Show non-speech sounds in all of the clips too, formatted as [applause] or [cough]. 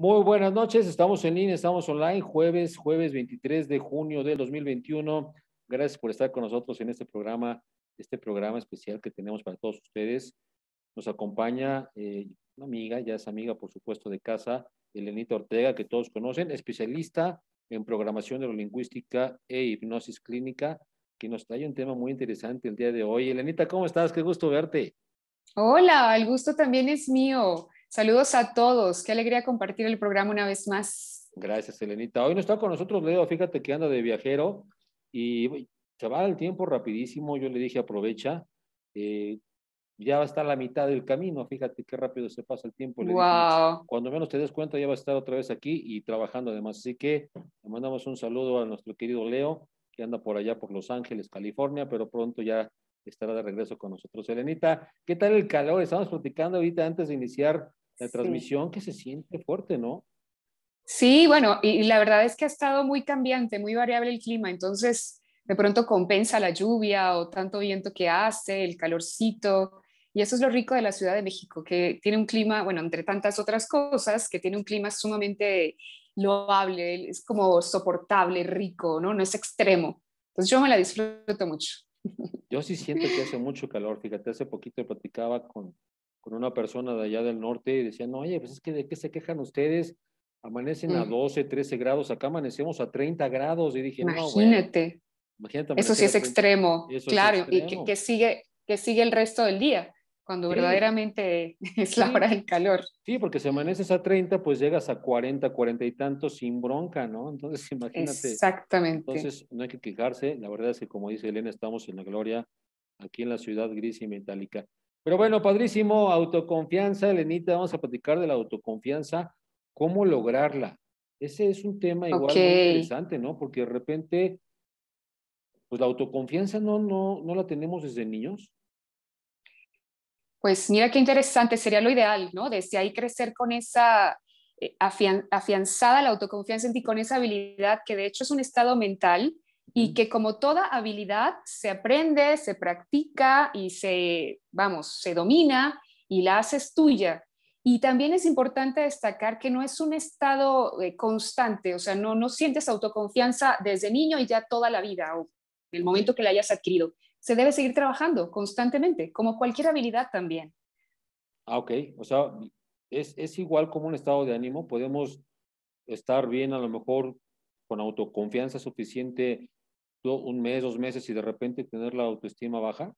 Muy buenas noches, estamos en línea, estamos online, jueves, jueves 23 de junio del 2021. Gracias por estar con nosotros en este programa, este programa especial que tenemos para todos ustedes. Nos acompaña eh, una amiga, ya es amiga por supuesto de casa, Elenita Ortega, que todos conocen, especialista en programación neurolingüística e hipnosis clínica, que nos trae un tema muy interesante el día de hoy. Elenita, ¿cómo estás? Qué gusto verte. Hola, el gusto también es mío. Saludos a todos. Qué alegría compartir el programa una vez más. Gracias, Elenita. Hoy no está con nosotros Leo, fíjate que anda de viajero y se va el tiempo rapidísimo. Yo le dije aprovecha. Eh, ya va a estar la mitad del camino, fíjate qué rápido se pasa el tiempo. wow. cuando menos te des cuenta, ya va a estar otra vez aquí y trabajando además. Así que le mandamos un saludo a nuestro querido Leo, que anda por allá por Los Ángeles, California, pero pronto ya estará de regreso con nosotros. Elenita, ¿qué tal el calor? Estamos platicando ahorita antes de iniciar la transmisión que se siente fuerte, ¿no? Sí, bueno, y, la verdad es que ha estado muy cambiante, muy variable el clima, entonces de pronto compensa la lluvia o tanto viento que hace, el calorcito, y eso es lo rico de la Ciudad de México, que tiene un clima, bueno, entre tantas otras cosas, que tiene un clima sumamente loable, es como soportable, rico, ¿no? No es extremo. Entonces yo me la disfruto mucho. Yo sí siento que hace [laughs] mucho calor, fíjate, hace poquito platicaba con, una persona de allá del norte y decían, no, oye, pues es que de qué se quejan ustedes, amanecen a 12, mm. 13 grados, acá amanecemos a 30 grados. Y dije, imagínate. No, imagínate eso sí es extremo, claro, y que, sigue, que sigue el resto del día, cuando verdaderamente [laughs] es la hora del calor. Sí, porque si amaneces a 30, pues llegas a 40, 40 y tanto sin bronca, ¿no? Entonces, [laughs] imagínate. Exactamente. Entonces, no hay que quejarse, la verdad es que como dice Elena, estamos en la gloria aquí en la ciudad gris y metálica. Pero bueno, padrísimo, autoconfianza, Elenita, vamos a platicar de la autoconfianza, cómo lograrla. Ese es un tema igual interesante, ¿no? Porque de repente, pues la autoconfianza no, no, no la tenemos desde niños. Pues mira qué interesante, sería lo ideal, ¿no? Desde ahí crecer con esa eh, afianzada la autoconfianza en ti, con esa habilidad que de hecho es un estado mental y que como toda habilidad se aprende, se practica y se, vamos, se domina y la haces tuya. Y también es importante destacar que no es un estado eh, constante, o sea, no, no sientes autoconfianza desde niño y ya toda la vida o en el momento que la hayas adquirido. Se debe seguir trabajando constantemente, como cualquier habilidad también. Ah, ok. O sea, es, es igual como un estado de ánimo. Podemos estar bien a lo mejor con autoconfianza suficiente un mes, dos meses y de repente tener la autoestima baja?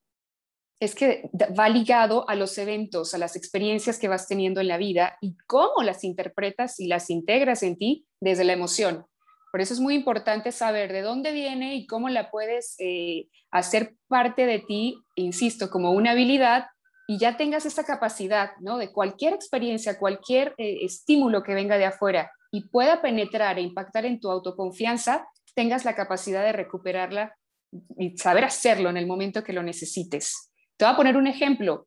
Es que va ligado a los eventos, a las experiencias que vas teniendo en la vida y cómo las interpretas y las integras en ti desde la emoción. Por eso es muy importante saber de dónde viene y cómo la puedes eh, hacer parte de ti, insisto, como una habilidad y ya tengas esa capacidad, ¿no? De cualquier experiencia, cualquier eh, estímulo que venga de afuera y pueda penetrar e impactar en tu autoconfianza, tengas la capacidad de recuperarla y saber hacerlo en el momento que lo necesites. Te voy a poner un ejemplo.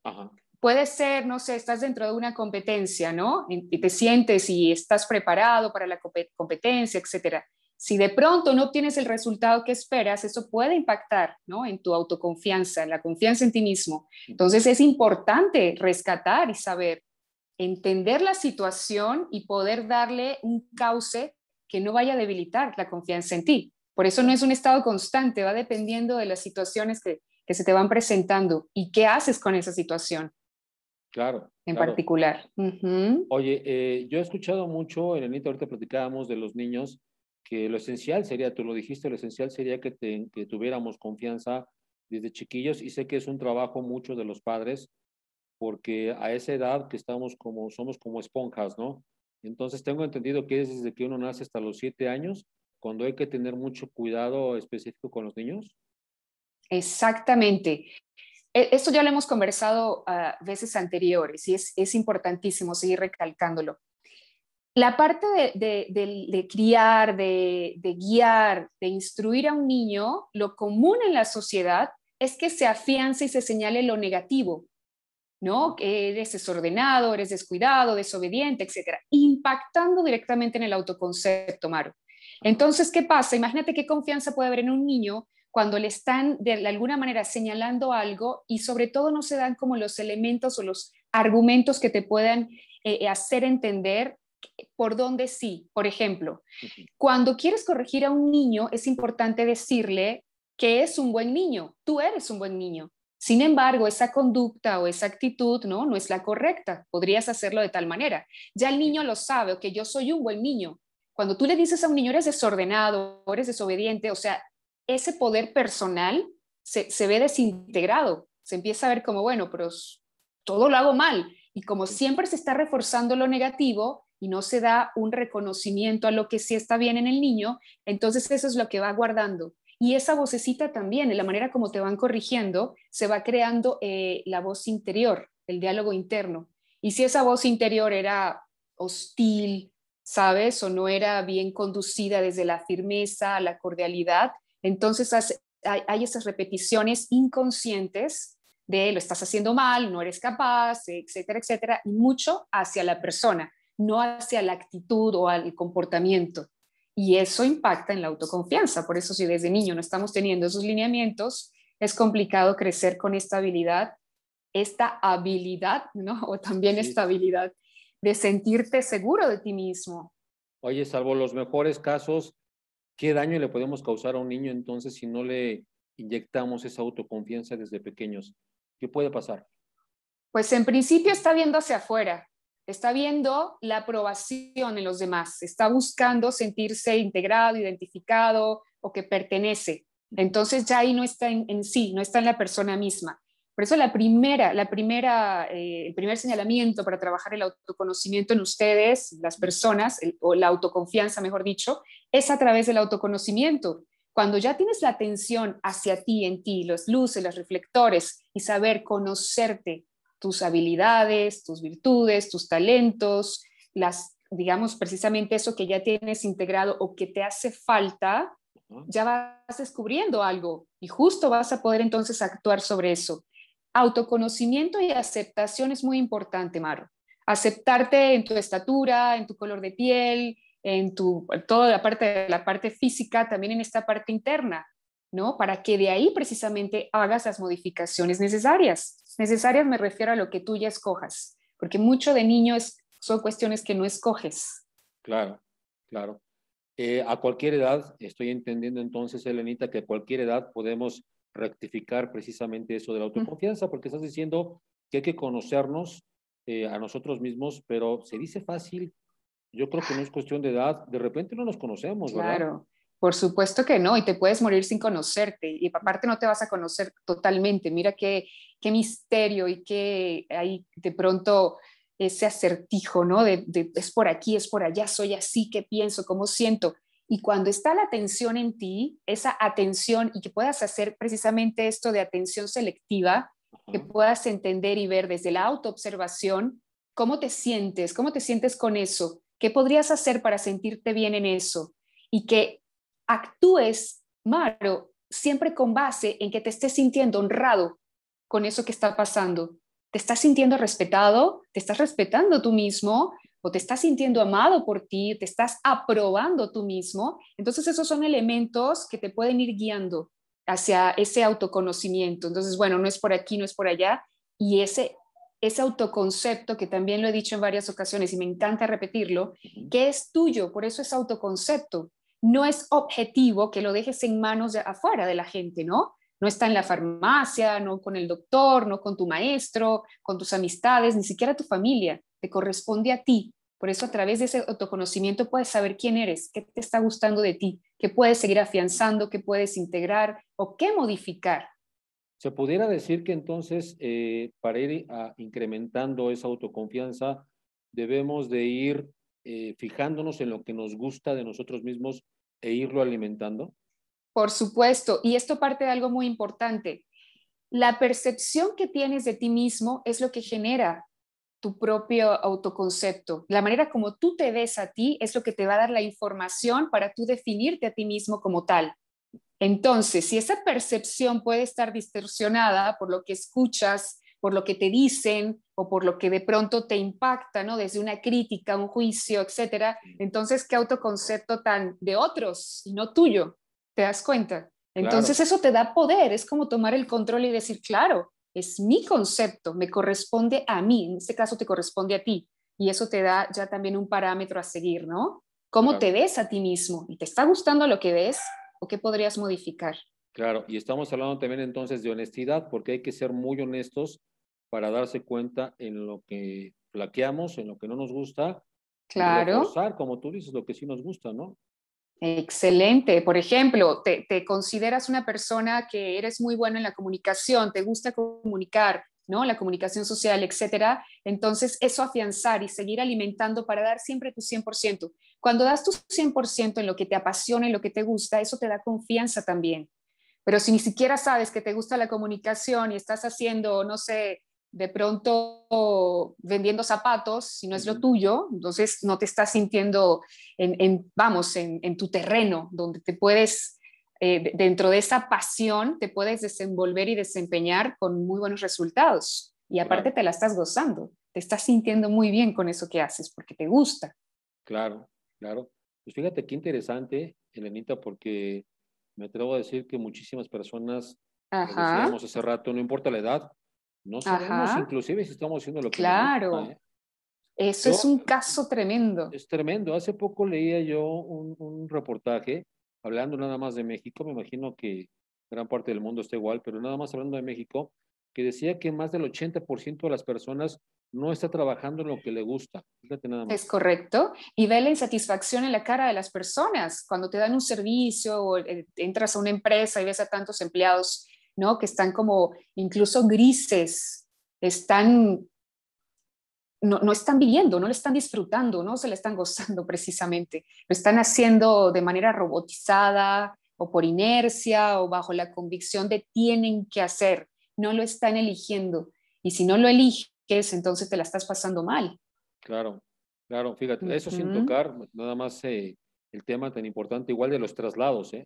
Puede ser, no sé, estás dentro de una competencia, ¿no? Y te sientes y estás preparado para la competencia, etcétera. Si de pronto no obtienes el resultado que esperas, eso puede impactar ¿no? en tu autoconfianza, en la confianza en ti mismo. Entonces es importante rescatar y saber entender la situación y poder darle un cauce que no vaya a debilitar la confianza en ti. Por eso no es un estado constante, va dependiendo de las situaciones que, se te van presentando y qué haces con esa situación. Claro. En particular. Oye, eh, yo he escuchado mucho, Elenita, ahorita platicábamos de los niños, que lo esencial sería, tú lo dijiste, lo esencial sería que, que tuviéramos confianza desde chiquillos y sé que es un trabajo mucho de los padres porque a esa edad que estamos como, somos como esponjas, ¿no? Entonces tengo entendido que es desde que uno nace hasta los siete años, cuando hay que tener mucho cuidado específico con los niños. Exactamente. E, esto ya lo hemos conversado a ah, veces anteriores y es, importantísimo seguir recalcándolo. La parte de, de, de, de criar, de guiar, de instruir a un niño, lo común en la sociedad es que se afiance y se señale lo negativo, ¿no? Que eres desordenado, eres descuidado, desobediente, etcétera, impactando directamente en el autoconcepto, Maru. Entonces, ¿qué pasa? Imagínate qué confianza puede haber en un niño cuando le están de alguna manera señalando algo y sobre todo no se dan como los elementos o los argumentos que te puedan eh, eh, hacer entender por dónde sí. Por ejemplo, cuando quieres corregir a un niño es importante decirle que es un buen niño, tú eres un buen niño, sin embargo, esa conducta o esa actitud ¿no? no es la correcta. Podrías hacerlo de tal manera. Ya el niño lo sabe, que yo soy un buen niño. Cuando tú le dices a un niño, eres desordenado, eres desobediente, o sea, ese poder personal se, se ve desintegrado. Se empieza a ver como, bueno, pero todo lo hago mal. Y como siempre se está reforzando lo negativo y no se da un reconocimiento a lo que sí está bien en el niño, entonces eso es lo que va guardando y esa vocecita también, en la manera como te van corrigiendo, se va creando eh, la voz interior, el diálogo interno. Y si esa voz interior era hostil, ¿sabes? O no era bien conducida desde la firmeza, a la cordialidad, entonces hay, hay, esas repeticiones inconscientes de lo estás haciendo mal, no eres capaz, etcétera, etcétera, y mucho hacia la persona, no hacia la actitud o al comportamiento. Y eso impacta en la autoconfianza. Por eso si desde niño no estamos teniendo esos lineamientos, es complicado crecer con esta habilidad, esta habilidad, ¿no? [laughs] O también esta habilidad de sentirte seguro de ti mismo. Oye, salvo los mejores casos, ¿qué daño le podemos causar a un niño entonces si no le inyectamos esa autoconfianza desde pequeños? ¿Qué puede pasar? Pues en principio está viendo hacia afuera, está viendo la aprobación en los demás, está buscando sentirse integrado, identificado o que pertenece. Entonces ya ahí no está en, sí, no está en la persona misma. Por eso la primera, la primera, eh, el primer señalamiento para trabajar el autoconocimiento en ustedes, las personas, o la autoconfianza, mejor dicho, es a través del autoconocimiento. Cuando ya tienes la atención hacia ti, en ti, los luces, los reflectores y saber conocerte, tus habilidades, tus virtudes, tus talentos, las, digamos, precisamente eso que ya tienes integrado o que te hace falta, ya vas descubriendo algo y justo vas a poder entonces actuar sobre eso. Autoconocimiento y aceptación es muy importante, Maro. Aceptarte en tu estatura, en tu color de piel, en tu toda la parte la parte física, también en esta parte interna, ¿no? Para que de ahí precisamente hagas las modificaciones necesarias. Necesarias me refiero a lo que tú ya escojas, porque mucho de niños son cuestiones que no escoges. Claro, claro. Eh, a cualquier edad, estoy entendiendo entonces, Elenita, que a cualquier edad podemos rectificar precisamente eso de la autoconfianza, porque estás diciendo que hay que conocernos eh, a nosotros mismos, pero se dice fácil, yo creo que no es cuestión de edad, de repente no nos conocemos, ¿verdad? Claro. Por supuesto que no, y te puedes morir sin conocerte, y aparte no te vas a conocer totalmente. Mira qué, misterio y qué hay de pronto ese acertijo, ¿no? De, es por aquí, es por allá, soy así, qué pienso, cómo siento. Y cuando está la atención en ti, esa atención y que puedas hacer precisamente esto de atención selectiva, que puedas entender y ver desde la autoobservación cómo te sientes, cómo te sientes con eso, qué podrías hacer para sentirte bien en eso y que actúes, Maro, siempre con base en que te estés sintiendo honrado con eso que está pasando. ¿Te estás sintiendo respetado? ¿Te estás respetando tú mismo? ¿O te estás sintiendo amado por ti? ¿Te estás aprobando tú mismo? Entonces esos son elementos que te pueden ir guiando hacia ese autoconocimiento. Entonces, bueno, no es por aquí, no es por allá. Y ese, ese autoconcepto, que también lo he dicho en varias ocasiones y me encanta repetirlo, que es tuyo, por eso es autoconcepto no es objetivo que lo dejes en manos de afuera de la gente, ¿no? No está en la farmacia, no con el doctor, no con tu maestro, con tus amistades, ni siquiera tu familia. Te corresponde a ti. Por eso a través de ese autoconocimiento puedes saber quién eres, qué te está gustando de ti, qué puedes seguir afianzando, qué puedes integrar o qué modificar. Se pudiera decir que entonces, eh, para ir ah, incrementando esa autoconfianza, debemos de ir eh, fijándonos en lo que nos gusta de nosotros mismos e irlo alimentando? Por supuesto, y esto parte de algo muy importante. La percepción que tienes de ti mismo es lo que genera tu propio autoconcepto. La manera como tú te ves a ti es lo que te va a dar la información para tú definirte a ti mismo como tal. Entonces, si esa percepción puede estar distorsionada por lo que escuchas, por lo que te dicen, o por lo que de pronto te impacta, ¿no? Desde una crítica, un juicio, etcétera. Entonces, qué autoconcepto tan de otros y no tuyo, ¿te das cuenta? Entonces, eso te da poder, es como tomar el control y decir, claro, es mi concepto, me corresponde a mí, en este caso te corresponde a ti, y eso te da ya también un parámetro a seguir, ¿no? ¿Cómo te ves a ti mismo? ¿Y te está gustando lo que ves o qué podrías modificar? Claro, y estamos hablando también entonces de honestidad, porque hay que ser muy honestos para darse cuenta en lo que flaqueamos, en lo que no nos gusta. Claro. Reforzar, como tú dices, lo que sí nos gusta, ¿no? Excelente. Por ejemplo, te, consideras una persona que eres muy buena en la comunicación, te gusta comunicar, ¿no? La comunicación social, etcétera. Entonces, eso afianzar y seguir alimentando para dar siempre tu 100%. Cuando das tu 100% en lo que te apasiona, en lo que te gusta, eso te da confianza también. Pero si ni siquiera sabes que te gusta la comunicación y estás haciendo, no sé, de pronto vendiendo zapatos, si no es lo tuyo, entonces no te estás sintiendo en, vamos, en, tu terreno, donde te puedes, eh, dentro de esa pasión, te puedes desenvolver y desempeñar con muy buenos resultados. Y aparte te la estás gozando, te estás sintiendo muy bien con eso que haces, porque te gusta. Claro, claro. Pues fíjate qué interesante, Elenita, porque me atrevo a decir que muchísimas personas, Ajá. Como decíamos hace rato, no importa la edad, no sabemos inclusive si estamos haciendo lo que Claro. ¿eh? Eso es un caso tremendo. Es tremendo. Hace poco leía yo un, reportaje hablando nada más de México. Me imagino que gran parte del mundo está igual, pero nada más hablando de México, que decía que más del 80% de las personas no está trabajando en lo que le gusta. Es correcto. Y ve la insatisfacción en la cara de las personas. Cuando te dan un servicio o eh, entras a una empresa y ves a tantos empleados ¿no? Que están como incluso grises, están, no, están viviendo, no lo están disfrutando, no se le están gozando [laughs] precisamente, lo están haciendo de manera robotizada o por inercia o bajo la convicción de tienen que hacer, no lo están eligiendo. Y si no lo eliges, entonces te la estás pasando mal. Claro, claro, fíjate, eso sin tocar nada más eh, el tema tan importante igual de los traslados, ¿eh?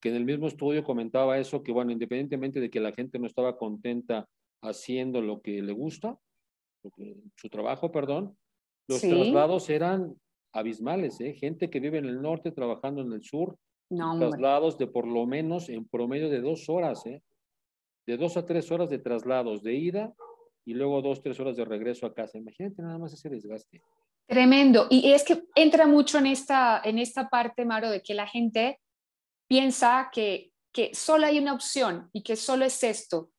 que en el mismo estudio comentaba eso, que bueno, independientemente de que la gente no estaba contenta haciendo lo que le gusta, su trabajo, perdón, los traslados eran abismales, ¿eh? gente que vive en el norte trabajando en el sur, traslados de por lo menos en promedio de dos horas, ¿eh? de dos a tres horas de traslados de ida y luego dos, tres horas de regreso a casa. Imagínate nada más ese desgaste. Tremendo. Y es que entra mucho en esta, en esta parte, Maro, de que la gente piensa que, que solo hay una opción y que solo es esto.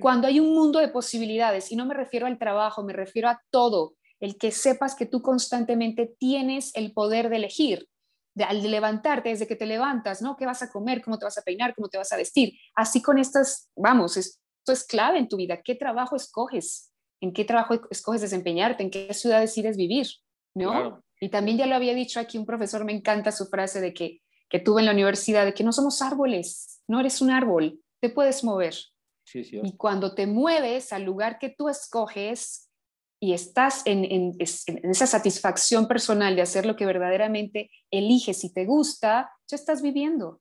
Cuando hay un mundo de posibilidades, y no me refiero al trabajo, me refiero a todo, el que sepas que tú constantemente tienes el poder de elegir, de, al levantarte, desde que te levantas, ¿no? ¿Qué vas a comer? ¿Cómo te vas a peinar? ¿Cómo te vas a vestir? Así con estas, vamos, esto es clave en tu vida. ¿Qué trabajo escoges? ¿En qué trabajo e-, escoges desempeñarte? ¿En qué ciudad decides vivir? ¿No? Y también ya lo había dicho aquí un profesor, me encanta su frase de que que tuve en la universidad de que no somos árboles, no eres un árbol, te puedes mover. Y cuando te mueves al lugar que tú escoges y estás en, esa satisfacción personal de hacer lo que verdaderamente eliges y te gusta, ya estás viviendo.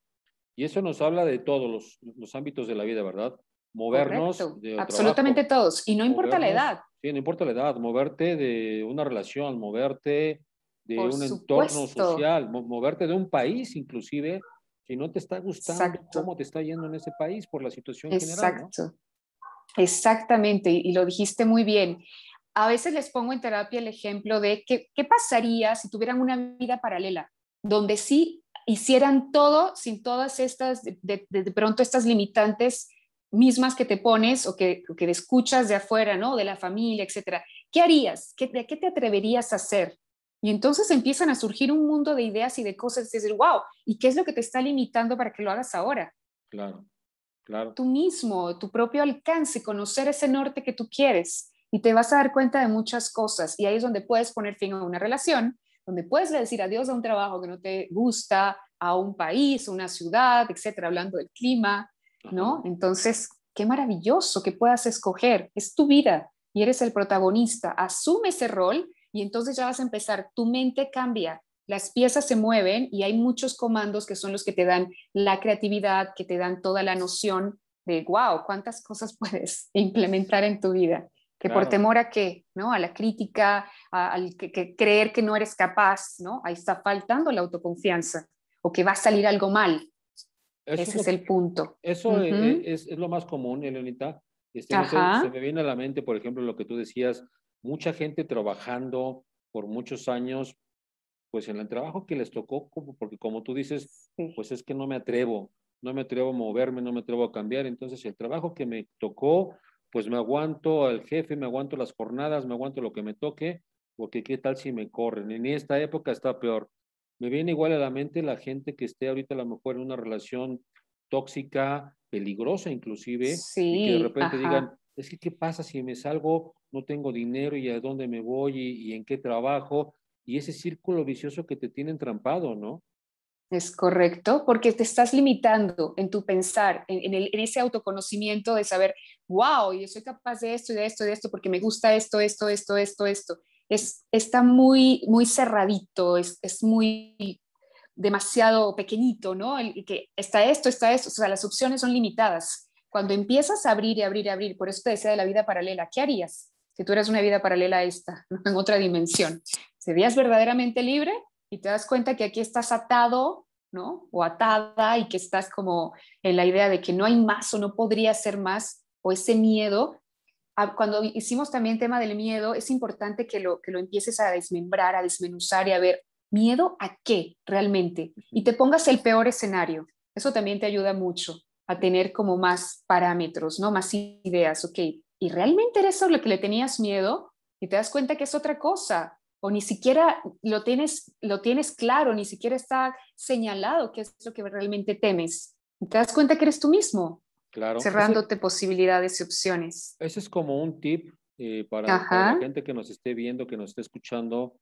Y eso nos habla de todos los, ámbitos de la vida, ¿verdad? Movernos. absolutamente todos. Y no importa la edad. Sí, no importa la edad. Moverte de una relación, moverte de un entorno social, moverte de un país inclusive, si no te está gustando cómo te está yendo en ese país por la situación general. Exacto. Exactamente, y lo dijiste muy bien. A veces les pongo en terapia el ejemplo de qué pasaría si tuvieran una vida paralela, donde sí hicieran todo sin todas estas, de, de, pronto estas limitantes mismas que te pones o que, que escuchas de afuera, ¿no? De la familia, etcétera. ¿Qué harías? ¿Qué, ¿Qué te atreverías a hacer? Y entonces empiezan a surgir un mundo de ideas y de cosas, de decir, wow, ¿y qué es lo que te está limitando para que lo hagas ahora? Claro, claro. Tú mismo, tu propio alcance, conocer ese norte que tú quieres y te vas a dar cuenta de muchas cosas y ahí es donde puedes poner fin a una relación, donde puedes decir adiós a un trabajo que no te gusta, a un país, una ciudad, etcétera, hablando del clima, ¿no? Entonces, qué maravilloso que puedas escoger, es tu vida y eres el protagonista, asume ese rol y entonces ya vas a empezar, tu mente cambia, las piezas se mueven y hay muchos comandos que son los que te dan la creatividad, que te dan toda la noción de, wow, cuántas cosas [laughs] puedes implementar en tu vida, que por temor a qué, ¿no? A la crítica, al que, creer que no eres capaz, ¿no? Ahí está faltando la autoconfianza o que va a salir algo mal. Ese es, el punto. Eso eh, eh, es, lo más común, Elenita. Este, se me viene a la mente, por ejemplo, lo que tú decías mucha gente trabajando por muchos años, pues en el trabajo que les tocó, porque como tú dices, pues es que no me atrevo, no me atrevo a moverme, no me atrevo a cambiar, entonces el trabajo que me tocó, pues me aguanto al jefe, me aguanto las jornadas, me aguanto lo que me toque, porque qué tal si me corren, en esta época está peor. Me viene igual a la mente la gente que esté ahorita a lo mejor en una relación tóxica, peligrosa inclusive, y que de repente digan, es que qué pasa si me salgo no tengo dinero y a dónde me voy y, en qué trabajo, y ese círculo vicioso que te tiene entrampado, ¿no? Es correcto, porque te estás limitando en tu pensar, en, ese autoconocimiento de saber, wow, yo soy capaz de esto y de esto y de esto, porque me gusta esto, esto, esto, esto, esto. Es, está muy, muy cerradito, es, es muy demasiado pequeñito, ¿no? que está esto, está esto, o sea, las opciones son limitadas. Cuando empiezas a abrir y abrir y abrir, por eso te decía de la vida paralela, ¿qué harías? que tú eres una vida paralela a esta, [laughs] en otra dimensión. Serías verdaderamente libre y te das cuenta que aquí estás atado, ¿no? O atada y que estás como en la idea de que no hay más o no podría ser más o ese miedo. Cuando hicimos también tema del miedo, es importante que lo, que lo empieces a desmembrar, a desmenuzar y a ver, ¿miedo a qué realmente? Y te pongas el peor escenario. Eso también te ayuda mucho a tener como más parámetros, ¿no? Más ideas, ok, y realmente eres eso lo que le tenías miedo y te das cuenta que es otra cosa o ni siquiera lo tienes, lo tienes claro, ni siquiera está señalado qué es lo que realmente temes. te das cuenta que eres tú mismo, claro. cerrándote posibilidades y opciones. Ese es como un tip eh, para, la gente que nos esté viendo, que nos esté escuchando.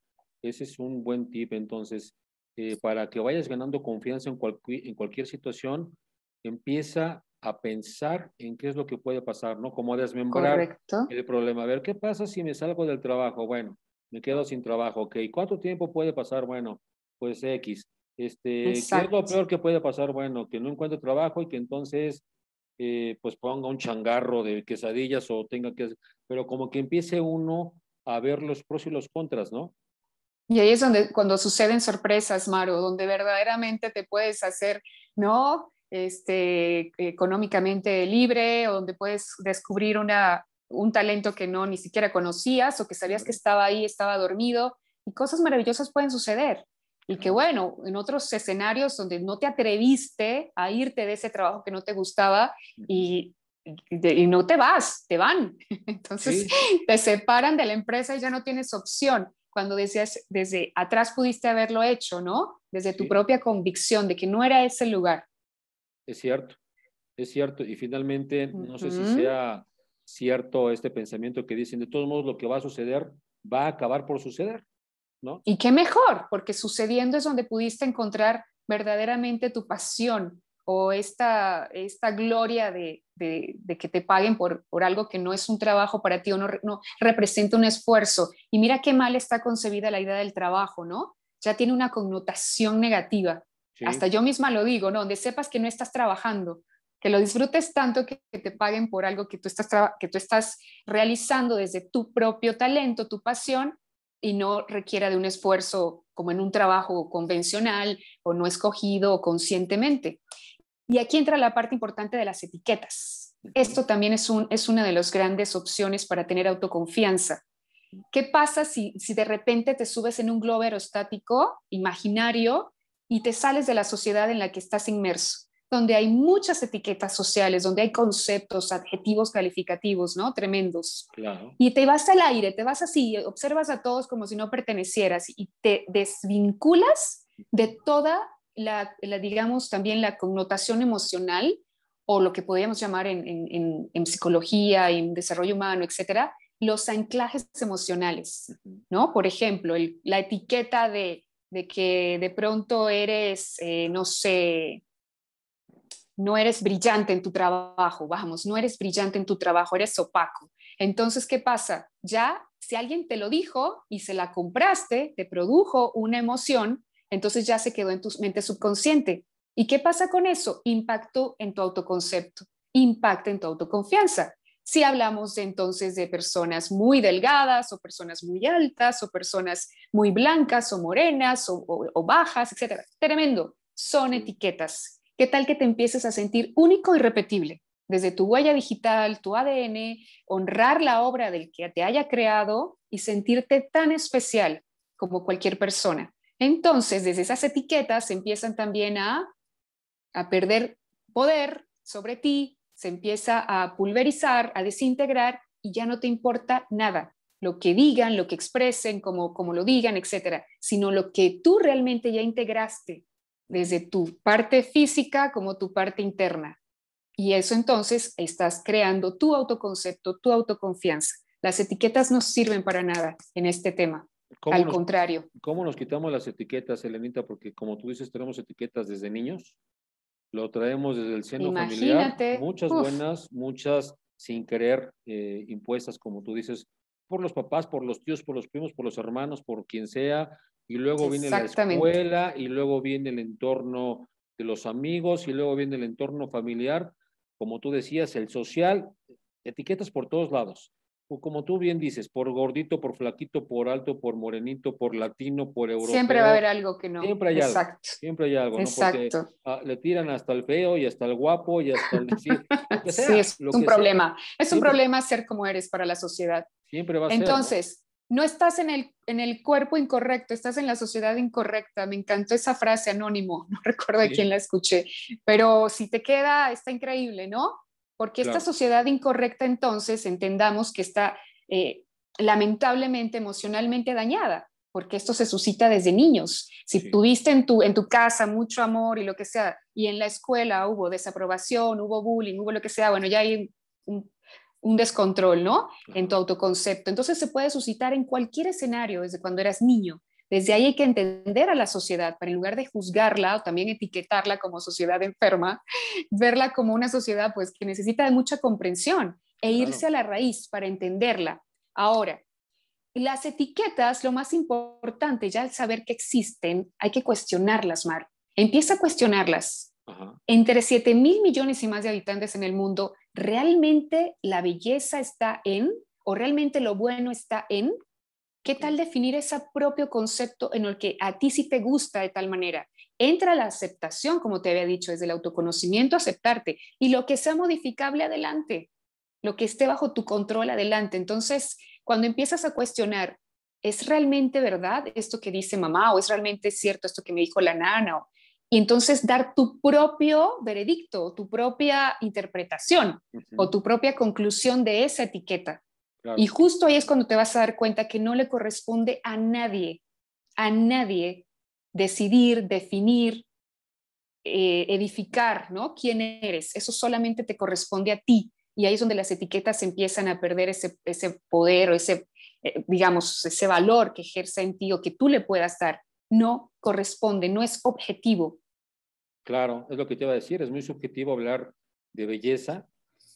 Ese es un buen tip, entonces, eh, para que vayas ganando confianza en cualquier situación, empieza a pensar en qué es lo que puede pasar, ¿no? Como desmembrar el problema. A ver, ¿qué pasa si me salgo del trabajo? Bueno, me quedo sin trabajo, ok. ¿Cuánto tiempo puede pasar? Bueno, pues X. Este, ¿Qué es lo peor que puede pasar? Bueno, que no encuentre trabajo y que entonces eh, pues ponga un changarro de quesadillas o tenga que... Pero como que empiece uno a ver los pros y los contras, ¿no? Y ahí es donde cuando suceden sorpresas, Maro, donde verdaderamente te puedes hacer, no, este, económicamente libre donde puedes descubrir una, un talento que no ni siquiera conocías o que sabías que estaba ahí, estaba dormido y cosas maravillosas pueden suceder. Y que bueno, en otros escenarios donde no te atreviste a irte de ese trabajo que no te gustaba y, no te vas, te van. [laughs] Entonces te separan de la empresa y ya no tienes opción. Cuando decías, desde atrás pudiste haberlo hecho, ¿no? Desde tu propia convicción de que no era ese lugar. Es cierto, es cierto. Y finalmente, no sé si sea cierto este pensamiento que dicen, de todos modos, lo que va a suceder va a acabar por suceder, ¿no? Y qué mejor, porque sucediendo es donde pudiste encontrar verdaderamente tu pasión o esta, esta gloria de, que te paguen por, por, algo que no es un trabajo para ti o no, no representa un esfuerzo. Y mira qué mal está concebida la idea del trabajo, ¿no? Ya tiene una connotación negativa hasta yo misma lo digo, ¿no? Donde sepas que no estás trabajando, que lo disfrutes tanto que, te paguen por algo que tú, estás que tú estás realizando desde tu propio talento, tu pasión, y no requiera de un esfuerzo como en un trabajo convencional o no escogido o conscientemente. Y aquí entra la parte importante de las etiquetas. Esto también es, una de las grandes opciones para tener autoconfianza. ¿Qué pasa si, si de repente te subes en un globo aerostático imaginario y te sales de la sociedad en la que estás inmerso, donde hay muchas etiquetas sociales, donde hay conceptos, adjetivos calificativos, ¿no? Tremendos. Y te vas al aire, te vas así, observas a todos como si no pertenecieras y te desvinculas de toda la, digamos, también la connotación emocional o lo que podríamos llamar en, en, psicología, en desarrollo humano, etcétera, los anclajes emocionales, ¿no? Por ejemplo, la etiqueta de de que de pronto eres, eh, no sé, no eres brillante en tu trabajo, vamos, no eres brillante en tu trabajo, eres opaco. Entonces, ¿qué pasa? Ya si alguien te lo dijo y se la compraste, te produjo una emoción, entonces ya se quedó en tu mente subconsciente. ¿Y qué pasa con eso? Impacto en tu autoconcepto, impacto en tu autoconfianza. Si hablamos entonces de personas muy delgadas o personas muy altas o personas muy blancas o morenas o, bajas, etcétera, Tremendo, son etiquetas. ¿Qué tal que te empieces a sentir único y repetible? desde tu huella digital, tu ADN, honrar la obra del que te haya creado y sentirte tan especial como cualquier persona. Entonces, desde esas etiquetas empiezan también a, a perder poder sobre ti, empieza a pulverizar, a desintegrar y ya no te importa nada, lo que digan, lo que expresen, como, como lo digan, etcétera, sino lo que tú realmente ya integraste desde tu parte física como tu parte interna. Y eso entonces estás creando tu autoconcepto, tu autoconfianza. Las etiquetas no sirven para nada en este tema. Al contrario. ¿Cómo nos quitamos las etiquetas, Elenita? Porque como tú dices, tenemos etiquetas desde niños. Lo traemos desde el seno familiar. Muchas buenas, muchas sin querer eh, impuestas, como tú dices, por los papás, por los tíos, por los primos, por los hermanos, por quien sea. Y luego viene la escuela, y luego viene el entorno de los amigos, y luego viene el entorno familiar, como tú decías, el social, etiquetas por todos lados o como tú bien dices, por gordito, por flaquito, por alto, por morenito, por latino, por europeo. Siempre va a haber algo que no. Siempre hay Exacto. algo. Siempre hay algo. ¿no? Exacto. Ah, le tiran hasta el feo y hasta el guapo y hasta el... Sí, es un problema. Es un problema ser como eres para la sociedad. Siempre va a Entonces, ser, Entonces, no estás en el, en el cuerpo incorrecto, estás en la sociedad incorrecta. Me encantó esa frase anónimo, [laughs] no recuerdo de quién la escuché, pero si te queda, está increíble, ¿no? Porque esta sociedad incorrecta entonces entendamos que está eh, lamentablemente emocionalmente dañada, porque esto se suscita desde niños. Si tuviste en tu, en tu casa mucho amor y lo que sea, y en la escuela hubo desaprobación, hubo bullying, hubo lo que sea, bueno, ya hay un, descontrol, ¿no? En tu autoconcepto. Entonces se puede suscitar en cualquier escenario, desde cuando eras niño. Desde ahí hay que entender a la sociedad, para en lugar de juzgarla o también etiquetarla como sociedad enferma, [laughs] verla como una sociedad pues que necesita de mucha comprensión e irse a la raíz para entenderla. Ahora, las etiquetas, lo más importante, ya al saber que existen, hay que cuestionarlas, Mar. Empieza a cuestionarlas. Entre 7 mil millones y más de habitantes en el mundo, ¿realmente la belleza está en? ¿O realmente lo bueno está en? ¿Qué tal definir ese propio concepto en el que a ti sí te gusta de tal manera? Entra la aceptación, como te había dicho, desde el autoconocimiento, aceptarte. Y lo que sea modificable, adelante. Lo que esté bajo tu control, adelante. Entonces, cuando empiezas a cuestionar, ¿es realmente verdad esto que dice mamá? ¿O es realmente cierto esto que me dijo la nana? y entonces dar tu propio veredicto, tu propia interpretación o tu propia conclusión de esa etiqueta. Y justo ahí es cuando te vas a dar cuenta que no le corresponde a nadie, a nadie decidir, definir, eh, edificar, ¿no? ¿Quién eres? Eso solamente te corresponde a ti. Y ahí es donde las etiquetas empiezan a perder ese, poder o ese, eh, digamos, ese valor que ejerza en ti o que tú le puedas dar. No corresponde, no es objetivo. Claro, es lo que te iba a decir, es muy subjetivo hablar de belleza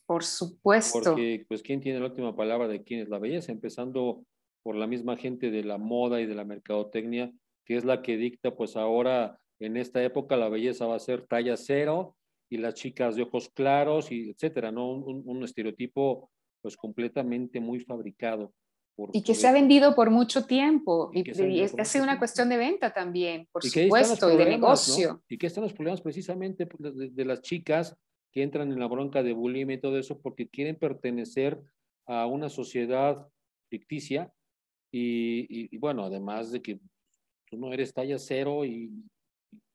por supuesto. Porque, pues, ¿quién tiene la última palabra de quién es la belleza? Empezando por la misma gente de la moda y de la mercadotecnia, que es la que dicta, pues ahora en esta época la belleza va a ser talla cero y las chicas de ojos claros y etcétera, ¿no? Un, estereotipo pues completamente muy fabricado. y que se ha vendido por mucho tiempo y, y es casi una cuestión de venta también, por supuesto, y de negocio. Y que están los problemas precisamente pues, de las chicas que entran en la bronca de bulimia y todo eso porque quieren pertenecer a una sociedad ficticia y, bueno, además de que tú no eres talla cero y,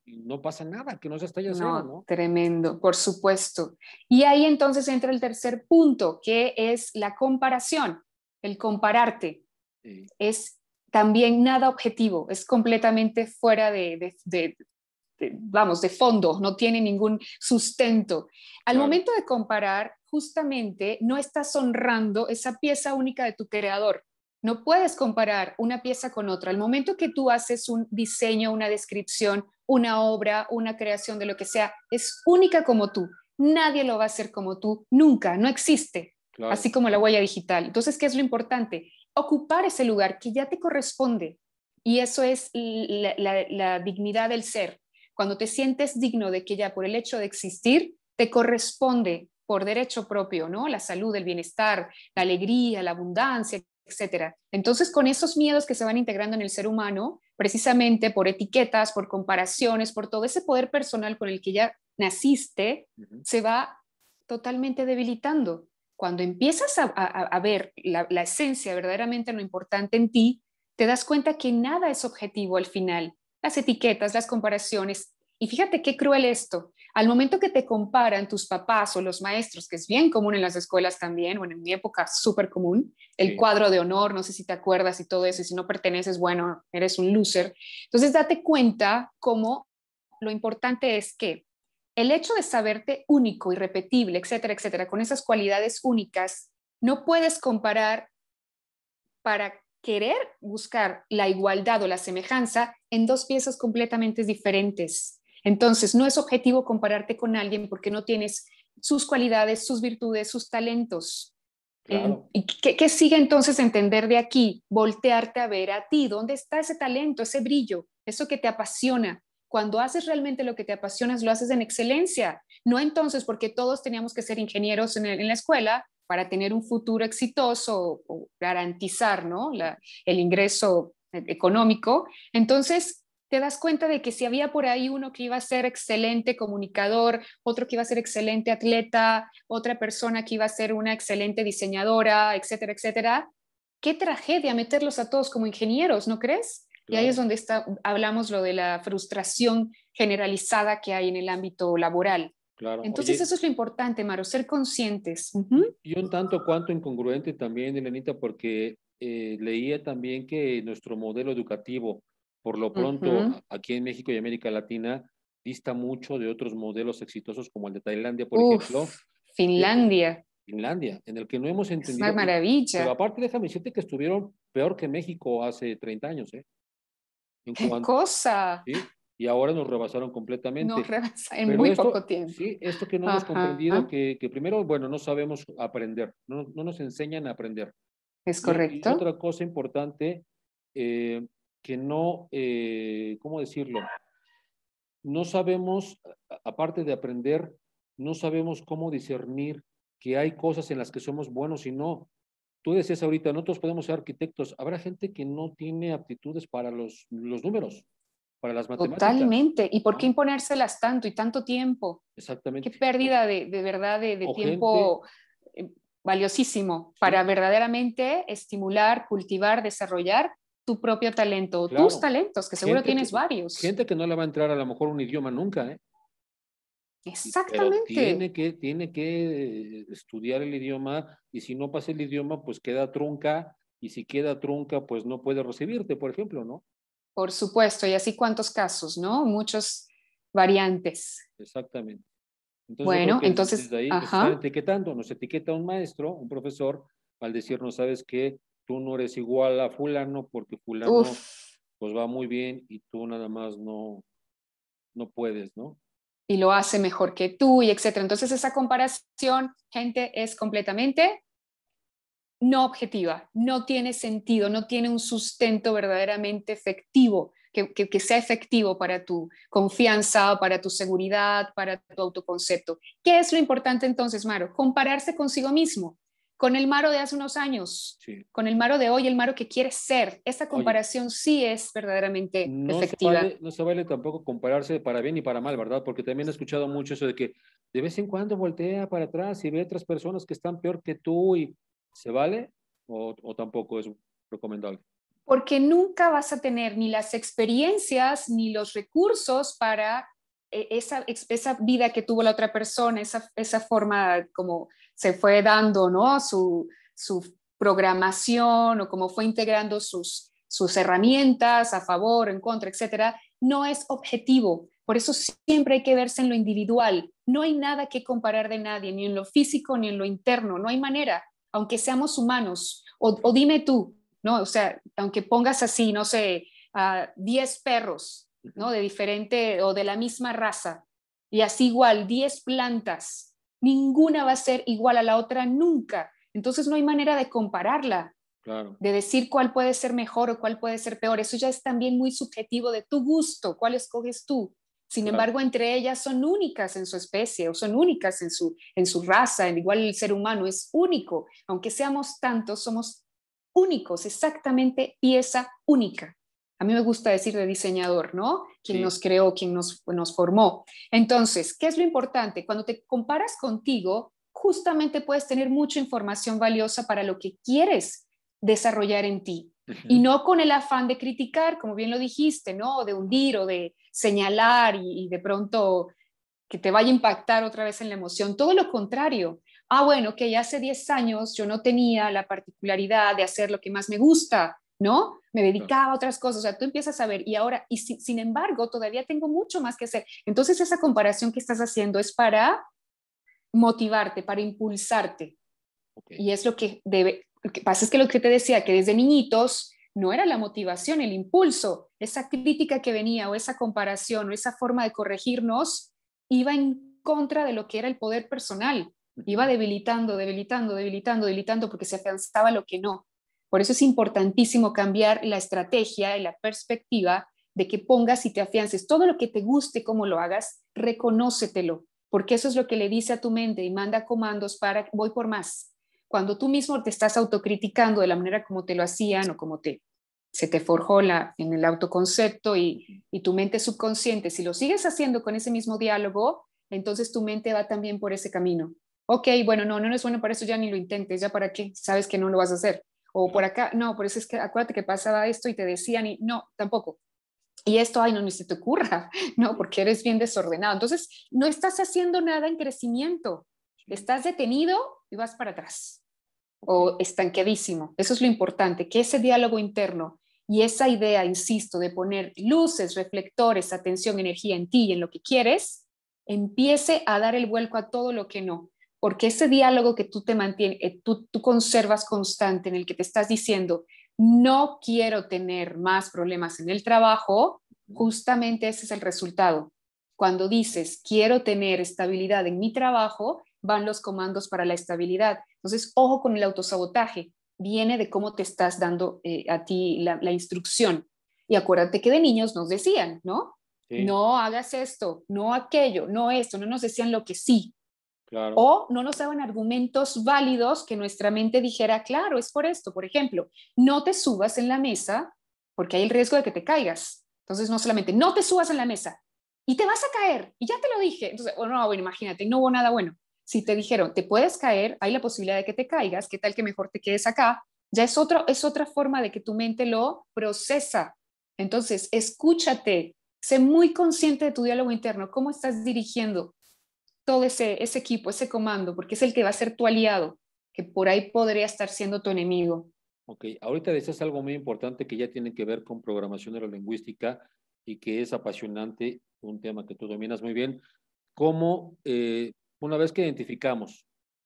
no pasa nada, que no seas talla cero, ¿no? Tremendo, por supuesto. Y ahí entonces entra el tercer punto, que es la comparación, el compararte. Es también nada objetivo, es completamente fuera de, vamos, de fondo, no tiene ningún sustento. Al momento de comparar, justamente no estás honrando esa pieza única de tu creador. No puedes comparar una pieza con otra. Al momento que tú haces un diseño, una descripción, una obra, una creación de lo que sea, es única como tú. Nadie lo va a hacer como tú, nunca, no existe. Así como la huella digital. Entonces, ¿qué es lo importante? Ocupar ese lugar que ya te corresponde. Y eso es la dignidad del ser, cuando te sientes digno de que ya por el hecho de existir te corresponde por derecho propio, ¿no? La salud, el bienestar, la alegría, la abundancia, etcétera. Entonces, con esos miedos que se van integrando en el ser humano, precisamente por etiquetas, por comparaciones, por todo ese poder personal con el que ya naciste, se va totalmente debilitando. Cuando empiezas a, ver la, la, esencia verdaderamente lo importante en ti, te das cuenta que nada es objetivo al final, las etiquetas, las comparaciones. Y fíjate qué cruel esto. Al momento que te comparan tus papás o los maestros, que es bien común en las escuelas también, bueno, en mi época súper común, el cuadro de honor, no sé si te acuerdas y todo eso, y si no perteneces, bueno, eres un loser. Entonces date cuenta cómo lo importante es que el hecho de saberte único, irrepetible, etcétera, etcétera, con esas cualidades únicas, no puedes comparar para querer buscar la igualdad o la semejanza en dos piezas completamente diferentes. Entonces, no es objetivo compararte con alguien porque no tienes sus cualidades, sus virtudes, sus talentos. Eh, qué, sigue entonces entender de aquí? Voltearte a ver a ti, ¿dónde está ese talento, ese brillo, eso que te apasiona? Cuando haces realmente lo que te apasionas, lo haces en excelencia. No entonces porque todos teníamos que ser ingenieros en, en la escuela para tener un futuro exitoso o garantizar el ingreso económico. Entonces, te das cuenta de que si había por ahí uno que iba a ser excelente comunicador, otro que iba a ser excelente atleta, otra persona que iba a ser una excelente diseñadora, etcétera, etcétera, qué tragedia meterlos a todos como ingenieros, ¿no crees? Y ahí es donde está, hablamos lo de la frustración generalizada que hay en el ámbito laboral. Entonces eso es lo importante, Maro, ser conscientes. Yo Y un tanto cuanto incongruente también, Elenita, porque eh, leía también que nuestro modelo educativo, por lo pronto, aquí en México y América Latina, dista mucho de otros modelos exitosos como el de Tailandia, por ejemplo. Finlandia. Finlandia, en el que no hemos entendido. Es maravilla. Pero aparte, déjame decirte que estuvieron peor que México hace 30 años, ¿eh? ¿Qué cosa? ¿sí? y ahora nos rebasaron completamente. Nos en muy poco tiempo. esto que no hemos comprendido, que, primero, bueno, no sabemos aprender, no, nos enseñan a aprender. Es correcto. otra cosa importante, eh, que no, eh, ¿cómo decirlo? No sabemos, aparte de aprender, no sabemos cómo discernir que hay cosas en las que somos buenos y no. Tú decías ahorita, nosotros podemos ser arquitectos. Habrá gente que no tiene aptitudes para los números para las matemáticas. Totalmente. ¿Y por qué ah. imponérselas tanto y tanto tiempo? Exactamente. Qué pérdida de, verdad de, tiempo eh, valiosísimo para verdaderamente estimular, cultivar, desarrollar tu propio talento, tus talentos, que seguro tienes varios. Gente que no le va a entrar a lo mejor un idioma nunca, ¿eh? Exactamente. tiene que, tiene que eh, estudiar el idioma y si no pasa el idioma, pues queda trunca y si queda trunca, pues no puede recibirte, por ejemplo, ¿no? Por supuesto, y así cuántos casos, ¿no? Muchos variantes. Exactamente. bueno, entonces, desde ahí ajá. etiquetando, nos etiqueta un maestro, un profesor, al decirnos, sabes que tú no eres igual a fulano porque fulano pues va muy bien y tú nada más no, no puedes, ¿no? Y lo hace mejor que tú y etcétera. Entonces esa comparación, gente, es completamente no objetiva, no tiene sentido, no tiene un sustento verdaderamente efectivo, que, sea efectivo para tu confianza, para tu seguridad, para tu autoconcepto. ¿Qué es lo importante entonces, Maro? Compararse consigo mismo, con el Maro de hace unos años, con el Maro de hoy, el Maro que quieres ser. Esa comparación sí es verdaderamente efectiva. no se vale tampoco compararse para bien y para mal, ¿verdad? Porque también he escuchado mucho eso de que de vez en cuando voltea para atrás y ve otras personas que están peor que tú y ¿Se vale o, tampoco es recomendable? Porque nunca vas a tener ni las experiencias ni los recursos para eh, esa, esa, vida que tuvo la otra persona, esa, esa forma como se fue dando, ¿no? Su, su programación o cómo fue integrando sus, sus herramientas a favor, en contra, etcétera, no es objetivo. Por eso siempre hay que verse en lo individual. No hay nada que comparar de nadie, ni en lo físico ni en lo interno. No hay manera aunque seamos humanos, o, dime tú, ¿no? O sea, aunque pongas así, no sé, a 10 perros, ¿no? De diferente o de la misma raza, y así igual, 10 plantas, ninguna va a ser igual a la otra nunca. Entonces no hay manera de compararla, de decir cuál puede ser mejor o cuál puede ser peor. Eso ya es también muy subjetivo de tu gusto, cuál escoges tú. Sin embargo, entre ellas son únicas en su especie o son únicas en su, en su raza. Igual el ser humano es único. Aunque seamos tantos, somos únicos, exactamente pieza única. A mí me gusta decir de diseñador, ¿no? Quien nos creó, quien nos, nos formó. Entonces, ¿qué es lo importante? Cuando te comparas contigo, justamente puedes tener mucha información valiosa para lo que quieres desarrollar en ti. Y no con el afán de criticar, como bien lo dijiste, ¿no? de hundir o de, señalar y, de pronto que te vaya a impactar otra vez en la emoción. Todo lo contrario. Ah, bueno, que ya hace 10 años yo no tenía la particularidad de hacer lo que más me gusta, ¿no? Me dedicaba a otras cosas, o sea, tú empiezas a ver y ahora, y sin embargo, todavía tengo mucho más que hacer. Entonces, esa comparación que estás haciendo es para motivarte, para impulsarte. Y es lo que debe, lo que pasa es que lo que te decía, que desde niñitos no era la motivación, el impulso, esa crítica que venía o esa comparación o esa forma de corregirnos iba en contra de lo que era el poder personal, iba debilitando, debilitando, debilitando, debilitando porque se afianzaba lo que no. Por eso es importantísimo cambiar la estrategia y la perspectiva de que pongas y te afiances todo lo que te guste, cómo lo hagas, reconócetelo, porque eso es lo que le dice a tu mente y manda comandos para voy por más, cuando tú mismo te estás autocriticando de la manera como te lo hacían o como te, se te forjó la, en el autoconcepto y, y tu mente subconsciente, si lo sigues haciendo con ese mismo diálogo, entonces tu mente va también por ese camino. Ok, bueno, no, no es bueno para eso, ya ni lo intentes, ya para qué, sabes que no lo vas a hacer. O por acá, no, por eso es que acuérdate que pasaba esto y te decían y no, tampoco. Y esto, ay, no, ni se te ocurra, [laughs] no, porque eres bien desordenado. Entonces, no estás haciendo nada en crecimiento, estás detenido y vas para atrás o estanquedísimo. Eso es lo importante, que ese diálogo interno y esa idea, insisto, de poner luces, reflectores, atención, energía en ti y en lo que quieres, empiece a dar el vuelco a todo lo que no. Porque ese diálogo que tú te mantienes, eh, tú conservas constante, en el que te estás diciendo, no quiero tener más problemas en el trabajo, justamente ese es el resultado. Cuando dices, quiero tener estabilidad en mi trabajo, van los comandos para la estabilidad. Entonces, ojo con el autosabotaje, viene de cómo te estás dando eh, a ti la, instrucción. Y acuérdate que de niños nos decían, ¿no? No hagas esto, no aquello, no esto, no nos decían lo que sí. O no nos daban argumentos válidos que nuestra mente dijera, claro, es por esto. Por ejemplo, no te subas en la mesa porque hay el riesgo de que te caigas. Entonces, no solamente no te subas en la mesa y te vas a caer, y ya te lo dije. Entonces, no, bueno, imagínate, no hubo nada bueno. Si te dijeron, te puedes caer, hay la posibilidad de que te caigas, ¿qué tal que mejor te quedes acá? Ya es, otro, es otra forma de que tu mente lo procesa. Entonces, escúchate, sé muy consciente de tu diálogo interno, cómo estás dirigiendo todo ese, equipo, ese comando, porque es el que va a ser tu aliado, que por ahí podría estar siendo tu enemigo. Ok, ahorita decías algo muy importante que ya tiene que ver con programación de la lingüística y que es apasionante, un tema que tú dominas muy bien. ¿Cómo eh, una vez que identificamos,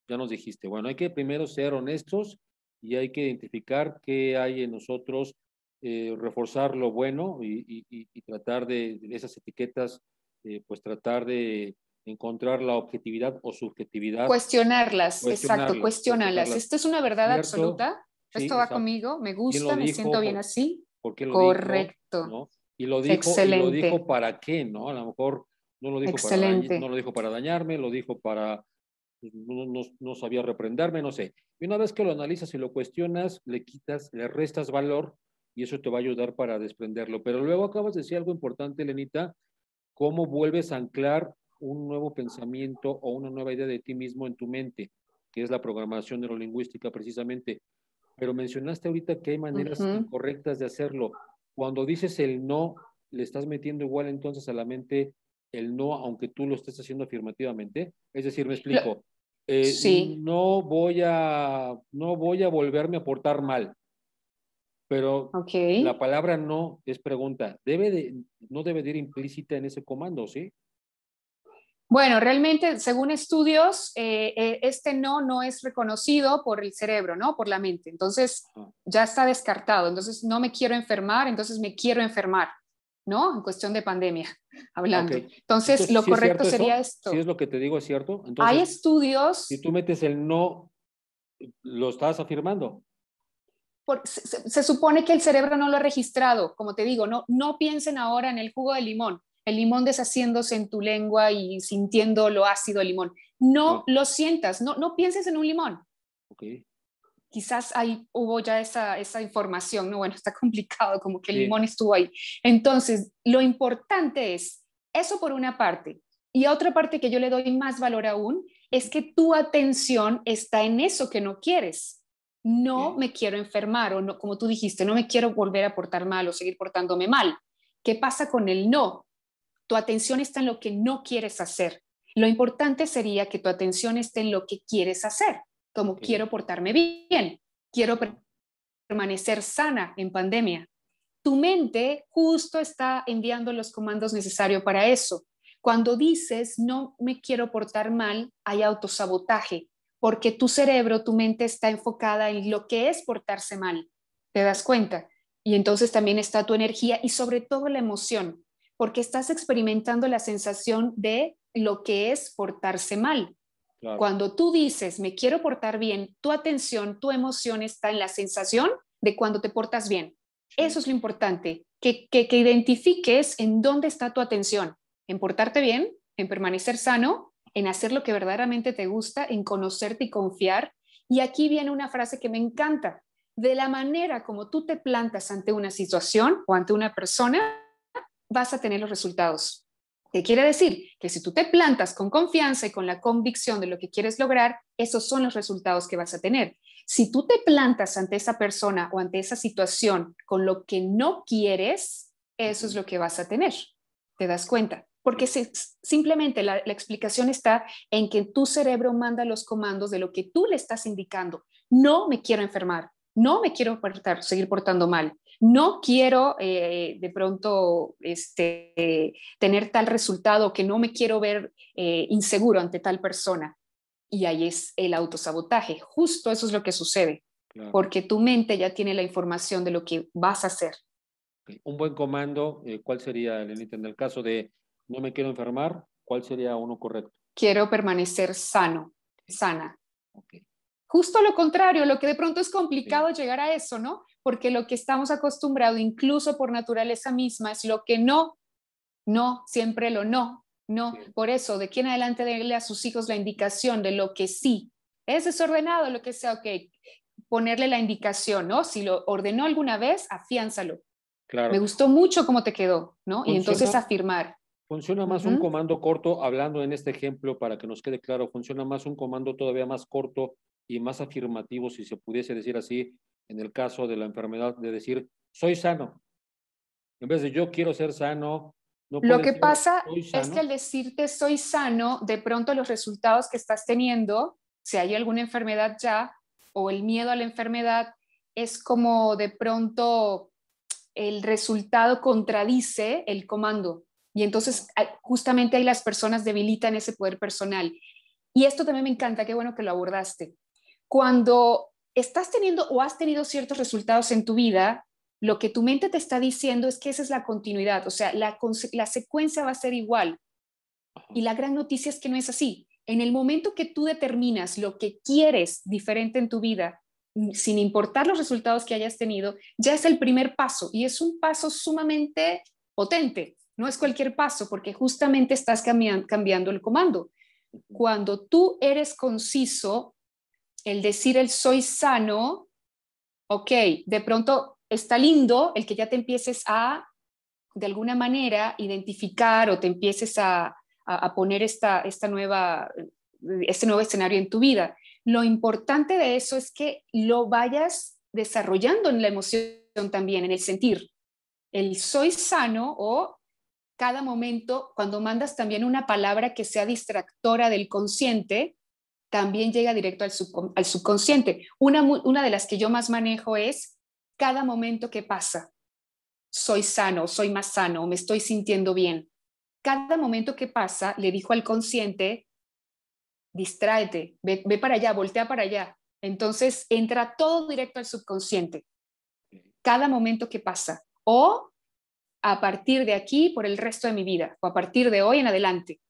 ya nos dijiste, bueno, hay que primero ser honestos y hay que identificar qué hay en nosotros, eh, reforzar lo bueno y, tratar de, esas etiquetas, eh, pues tratar de encontrar la objetividad o subjetividad. Cuestionarlas, exacto, cuestionarlas. ¿Esta es una verdad absoluta? ¿Esto va conmigo? ¿Me gusta? ¿Me siento bien así? ¿Por qué lo Correcto. Y lo dijo, y lo dijo para qué, ¿no? A lo mejor no lo dijo, Para, no lo dijo para dañarme, lo dijo para... Pues, no, no, sabía reprenderme, no sé. Y una vez que lo analizas y lo cuestionas, le quitas, le restas valor y eso te va a ayudar para desprenderlo. Pero luego acabas de decir algo importante, Lenita, cómo vuelves a anclar un nuevo pensamiento o una nueva idea de ti mismo en tu mente, que es la programación neurolingüística precisamente. Pero mencionaste ahorita que hay maneras incorrectas de hacerlo. Cuando dices el no, le estás metiendo igual entonces a la mente el no, aunque tú lo estés haciendo afirmativamente. Es decir, me explico. Eh, no voy a, no voy a volverme a portar mal. Pero la palabra no es pregunta. Debe no debe de ir implícita en ese comando, ¿sí? Bueno, realmente, según estudios, eh, eh, este no no es reconocido por el cerebro, ¿no? Por la mente. Entonces, ya está descartado. Entonces, no me quiero enfermar, entonces me quiero enfermar. ¿no? En cuestión de pandemia, [laughs] hablando. Entonces, lo correcto sería esto. Si es lo que te digo, es cierto. Hay estudios. Si tú metes el no, lo estás afirmando. se, supone que el cerebro no lo ha registrado, como te digo, no, no piensen ahora en el jugo de limón, el limón deshaciéndose en tu lengua y sintiendo lo ácido del limón. No, lo sientas, no, no pienses en un limón. Okay quizás ahí hubo ya esa, esa información, no, bueno, está complicado, como que el limón estuvo ahí. Entonces, lo importante es eso por una parte. Y otra parte que yo le doy más valor aún es que tu atención está en eso que no quieres. No me quiero enfermar o como tú dijiste, no me quiero volver a portar mal o seguir portándome mal. ¿Qué pasa con el no? Tu atención está en lo que no quieres hacer. Lo importante sería que tu atención esté en lo que quieres hacer como quiero portarme bien, quiero permanecer sana en pandemia. Tu mente justo está enviando los comandos necesarios para eso. Cuando dices no me quiero portar mal, hay autosabotaje, porque tu cerebro, tu mente está enfocada en lo que es portarse mal. ¿Te das cuenta? Y entonces también está tu energía y sobre todo la emoción, porque estás experimentando la sensación de lo que es portarse mal. Cuando tú dices, me quiero portar bien, tu atención, tu emoción está en la sensación de cuando te portas bien. Eso es lo importante, que, que, identifiques en dónde está tu atención, en portarte bien, en permanecer sano, en hacer lo que verdaderamente te gusta, en conocerte y confiar. Y aquí viene una frase que me encanta. De la manera como tú te plantas ante una situación o ante una persona, vas a tener los resultados. ¿Qué quiere decir? Que si tú te plantas con confianza y con la convicción de lo que quieres lograr, esos son los resultados que vas a tener. Si tú te plantas ante esa persona o ante esa situación con lo que no quieres, eso es lo que vas a tener. ¿Te das cuenta? Porque simplemente la explicación está en que tu cerebro manda los comandos de lo que tú le estás indicando. No me quiero enfermar, no me quiero seguir portando mal, no quiero eh, de pronto este, tener tal resultado que no me quiero ver eh, inseguro ante tal persona. Y ahí es el autosabotaje, justo eso es lo que sucede, porque tu mente ya tiene la información de lo que vas a hacer. Un buen comando, eh, ¿cuál sería, Lenita, en el caso de no me quiero enfermar, cuál sería uno correcto? Quiero permanecer sano, sana. Okay justo lo contrario, lo que de pronto es complicado llegar a eso, ¿no? Porque lo que estamos acostumbrados, incluso por naturaleza misma, es lo que no, no, siempre lo no, no. Por eso, de quien adelante, darle a sus hijos la indicación de lo que sí. Es desordenado lo que sea, ok, ponerle la indicación, ¿no? Si lo ordenó alguna vez, afiánzalo. Claro. Me gustó mucho cómo te quedó, ¿no? y entonces afirmar. Funciona más un comando corto, hablando en este ejemplo para que nos quede claro, funciona más un comando todavía más corto y más afirmativo, si se pudiese decir así, en el caso de la enfermedad, de decir, soy sano. En vez de yo quiero ser sano. Lo que pasa es que al decirte soy sano, de pronto los resultados que estás teniendo, si hay alguna enfermedad ya, o el miedo a la enfermedad, es como de pronto el resultado contradice el comando. Y entonces justamente ahí las personas debilitan ese poder personal. Y esto también me encanta, qué bueno que lo abordaste, cuando estás teniendo o has tenido ciertos resultados en tu vida, lo que tu mente te está diciendo es que esa es la continuidad, o sea, la, secuencia va a ser igual. Y la gran noticia es que no es así. En el momento que tú determinas lo que quieres diferente en tu vida, mm, sin importar los resultados que hayas tenido, ya es el primer paso y es un paso sumamente potente. No es cualquier paso porque justamente estás cambiando el comando. Cuando tú eres conciso el decir el soy sano, ok, de pronto está lindo el que ya te empieces a, de alguna manera, identificar o te empieces a, a, poner esta, esta nueva, este nuevo escenario en tu vida. Lo importante de eso es que lo vayas desarrollando en la emoción también, en el sentir. El soy sano o cada momento, cuando mandas también una palabra que sea distractora del consciente, también llega directo al, subconsciente. Una, de las que yo más manejo es cada momento que pasa, soy sano, soy más sano, me estoy sintiendo bien. Cada momento que pasa, le dijo al consciente, distráete, ve para allá, voltea para allá. Entonces entra todo directo al subconsciente, cada momento que pasa. O a partir de aquí por el resto de mi vida, o a partir de hoy en adelante,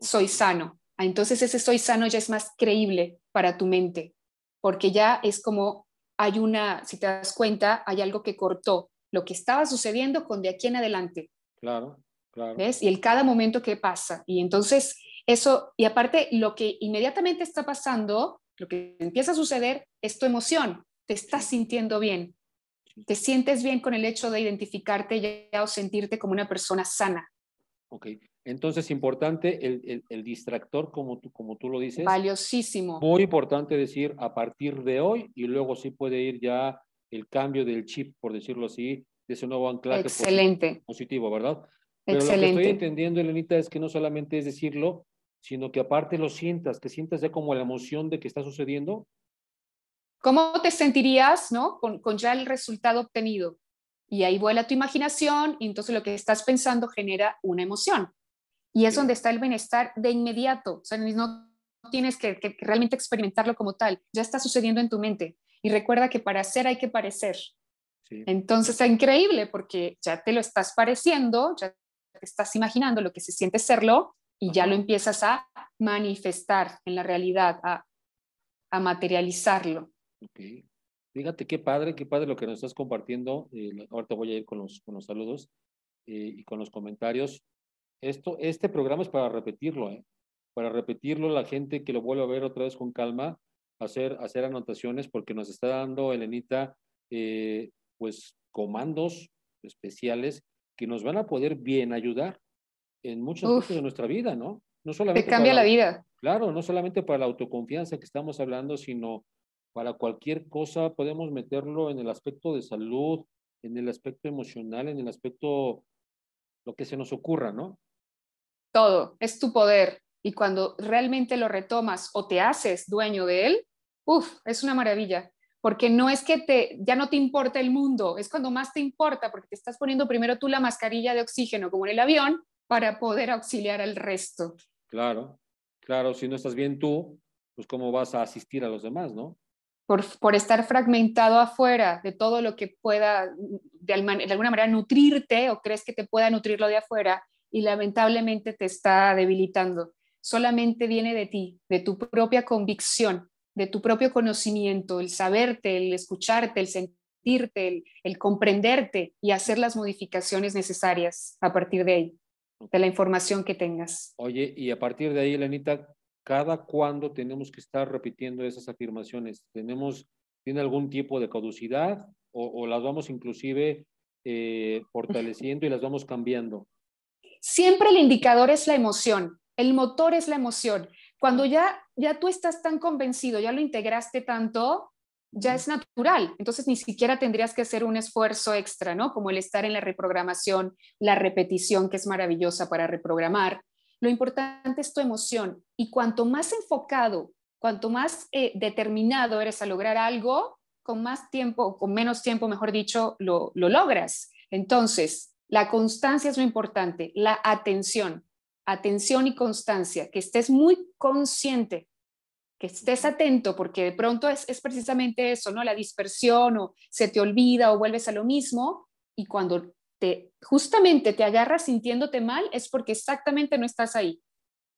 soy sano, Ah, entonces ese soy sano ya es más creíble para tu mente, porque ya es como hay una, si te das cuenta, hay algo que cortó lo que estaba sucediendo con de aquí en adelante. Claro, claro. ¿Ves? Y el cada momento que pasa. Y entonces eso, y aparte lo que inmediatamente está pasando, lo que empieza a suceder es tu emoción. Te estás sintiendo bien. Te sientes bien con el hecho de identificarte ya o sentirte como una persona sana. Ok. Entonces, importante el, el, distractor, como tú, como tú lo dices. Valiosísimo. Muy importante decir a partir de hoy y luego sí puede ir ya el cambio del chip, por decirlo así, de ese nuevo anclaje Excelente. positivo, ¿verdad? Pero Excelente. lo que estoy entendiendo, Elenita, es que no solamente es decirlo, sino que aparte lo sientas, que sientas ya como la emoción de que está sucediendo. ¿Cómo te sentirías, no? Con, con ya el resultado obtenido. Y ahí vuela tu imaginación, y entonces lo que estás pensando genera una emoción y es donde está el bienestar de inmediato. O sea, no tienes que, realmente experimentarlo como tal. Ya está sucediendo en tu mente. Y recuerda que para ser hay que parecer. Entonces es increíble porque ya te lo estás pareciendo, ya te estás imaginando lo que se siente serlo y ya lo empiezas a manifestar en la realidad, a, materializarlo. Okay. Fíjate qué padre, qué padre lo que nos estás compartiendo. Eh, ahorita voy a ir con los, saludos eh, y con los comentarios. Esto, este programa es para repetirlo, ¿eh? para repetirlo, la gente que lo vuelve a ver otra vez con calma, hacer, hacer anotaciones, porque nos está dando Elenita, eh, pues, comandos especiales que nos van a poder bien ayudar en muchas cosas de nuestra vida, ¿no? No solamente cambia la vida. Claro, no solamente para la autoconfianza que estamos hablando, sino para cualquier cosa podemos meterlo en el aspecto de salud, en el aspecto emocional, en el aspecto lo que se nos ocurra, ¿no? todo, es tu poder. Y cuando realmente lo retomas o te haces dueño de él, uff, es una maravilla. Porque no es que te, ya no te importa el mundo, es cuando más te importa, porque te estás poniendo primero tú la mascarilla de oxígeno, como en el avión, para poder auxiliar al resto. Claro, claro, si no estás bien tú, pues cómo vas a asistir a los demás, ¿no? Por, por, estar fragmentado afuera de todo lo que pueda de, de, alguna manera nutrirte o crees que te pueda nutrir lo de afuera, y lamentablemente te está debilitando. Solamente viene de ti, de tu propia convicción, de tu propio conocimiento, el saberte, el escucharte, el sentirte, el, comprenderte y hacer las modificaciones necesarias a partir de ahí, de la información que tengas. Oye, y a partir de ahí, Elenita, ¿cada cuándo tenemos que estar repitiendo esas afirmaciones? ¿Tenemos, ¿Tiene algún tipo de caducidad o, las vamos inclusive eh, fortaleciendo y las vamos cambiando? Siempre el indicador es la emoción, el motor es la emoción. Cuando ya, ya tú estás tan convencido, ya lo integraste tanto, ya es natural. Entonces ni siquiera tendrías que hacer un esfuerzo extra, ¿no? Como el estar en la reprogramación, la repetición que es maravillosa para reprogramar. Lo importante es tu emoción y cuanto más enfocado, cuanto más eh, determinado eres a lograr algo, con más tiempo, con menos tiempo, mejor dicho, lo, lo logras. Entonces, la constancia es lo importante, la atención, atención y constancia, que estés muy consciente, que estés atento, porque de pronto es, precisamente eso, ¿no? La dispersión o se te olvida o vuelves a lo mismo y cuando te justamente te agarras sintiéndote mal es porque exactamente no estás ahí.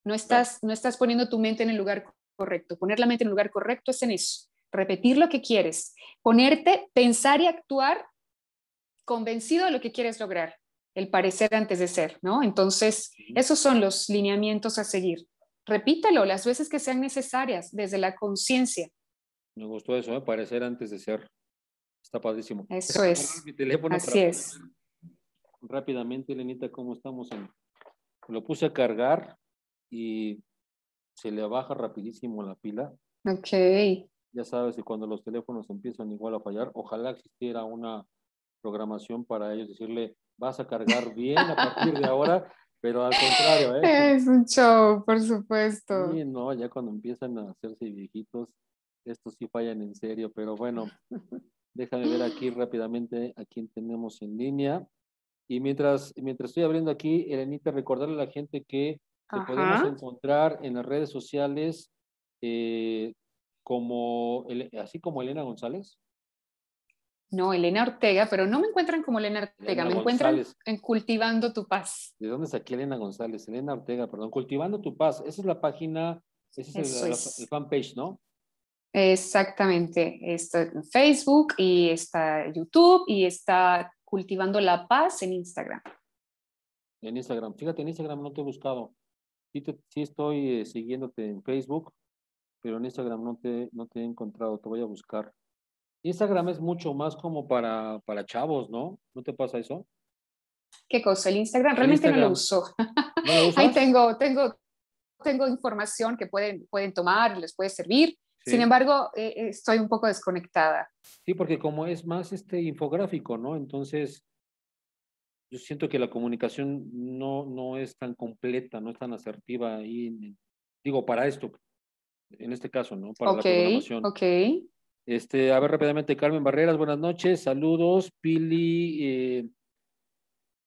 No estás, no estás poniendo tu mente en el lugar correcto. Poner la mente en el lugar correcto es en eso. Repetir lo que quieres. Ponerte, pensar y actuar convencido de lo que quieres lograr el parecer antes de ser, ¿no? Entonces, esos son los lineamientos a seguir. Repítelo las veces que sean necesarias, desde la conciencia. Me gustó eso, ¿eh? parecer antes de ser. Está padrísimo. Eso es. Así es. Rápidamente, Lenita, ¿cómo estamos? Lo puse a cargar y se le baja rapidísimo la pila. Ok. Ya sabes, y cuando los teléfonos empiezan igual a fallar, ojalá existiera una programación para ellos decirle, vas a cargar bien a partir de ahora, pero al contrario, ¿eh? Es un show, por supuesto. no, ya cuando empiezan a hacerse viejitos, estos sí fallan en serio, pero bueno, déjame ver aquí rápidamente a quién tenemos en línea. Y mientras, mientras estoy abriendo aquí, Elenita, recordarle a la gente que podemos encontrar en las redes sociales eh, como, así como Elena González. No, Elena Ortega, pero no me encuentran como Elena Ortega, me encuentran en Cultivando tu Paz. ¿De dónde aquí Elena González? Elena Ortega, perdón, Cultivando tu Paz. Esa es la página, esa es La, fanpage, ¿no? Exactamente. Está en Facebook y está YouTube y está Cultivando la Paz en Instagram. En Instagram. Fíjate, en Instagram no te he buscado. Sí, estoy eh, siguiéndote en Facebook, pero en Instagram no te, no te he encontrado. Te voy a buscar. Instagram es mucho más como para, para chavos, ¿no? ¿No te pasa eso? ¿Qué cosa? El Instagram realmente no lo uso. [laughs] [laughs] Ahí tengo, tengo, tengo información que pueden, pueden tomar, les puede servir. Sin embargo, eh, eh, estoy un poco desconectada. Sí, porque como es más este infográfico, ¿no? Entonces, yo siento que la comunicación no, no es tan completa, no es tan asertiva. Y, digo, para esto, en este caso, ¿no? Para la programación. Ok, ok. Este, a ver rápidamente, Carmen Barreras, buenas noches, saludos. Pili, eh,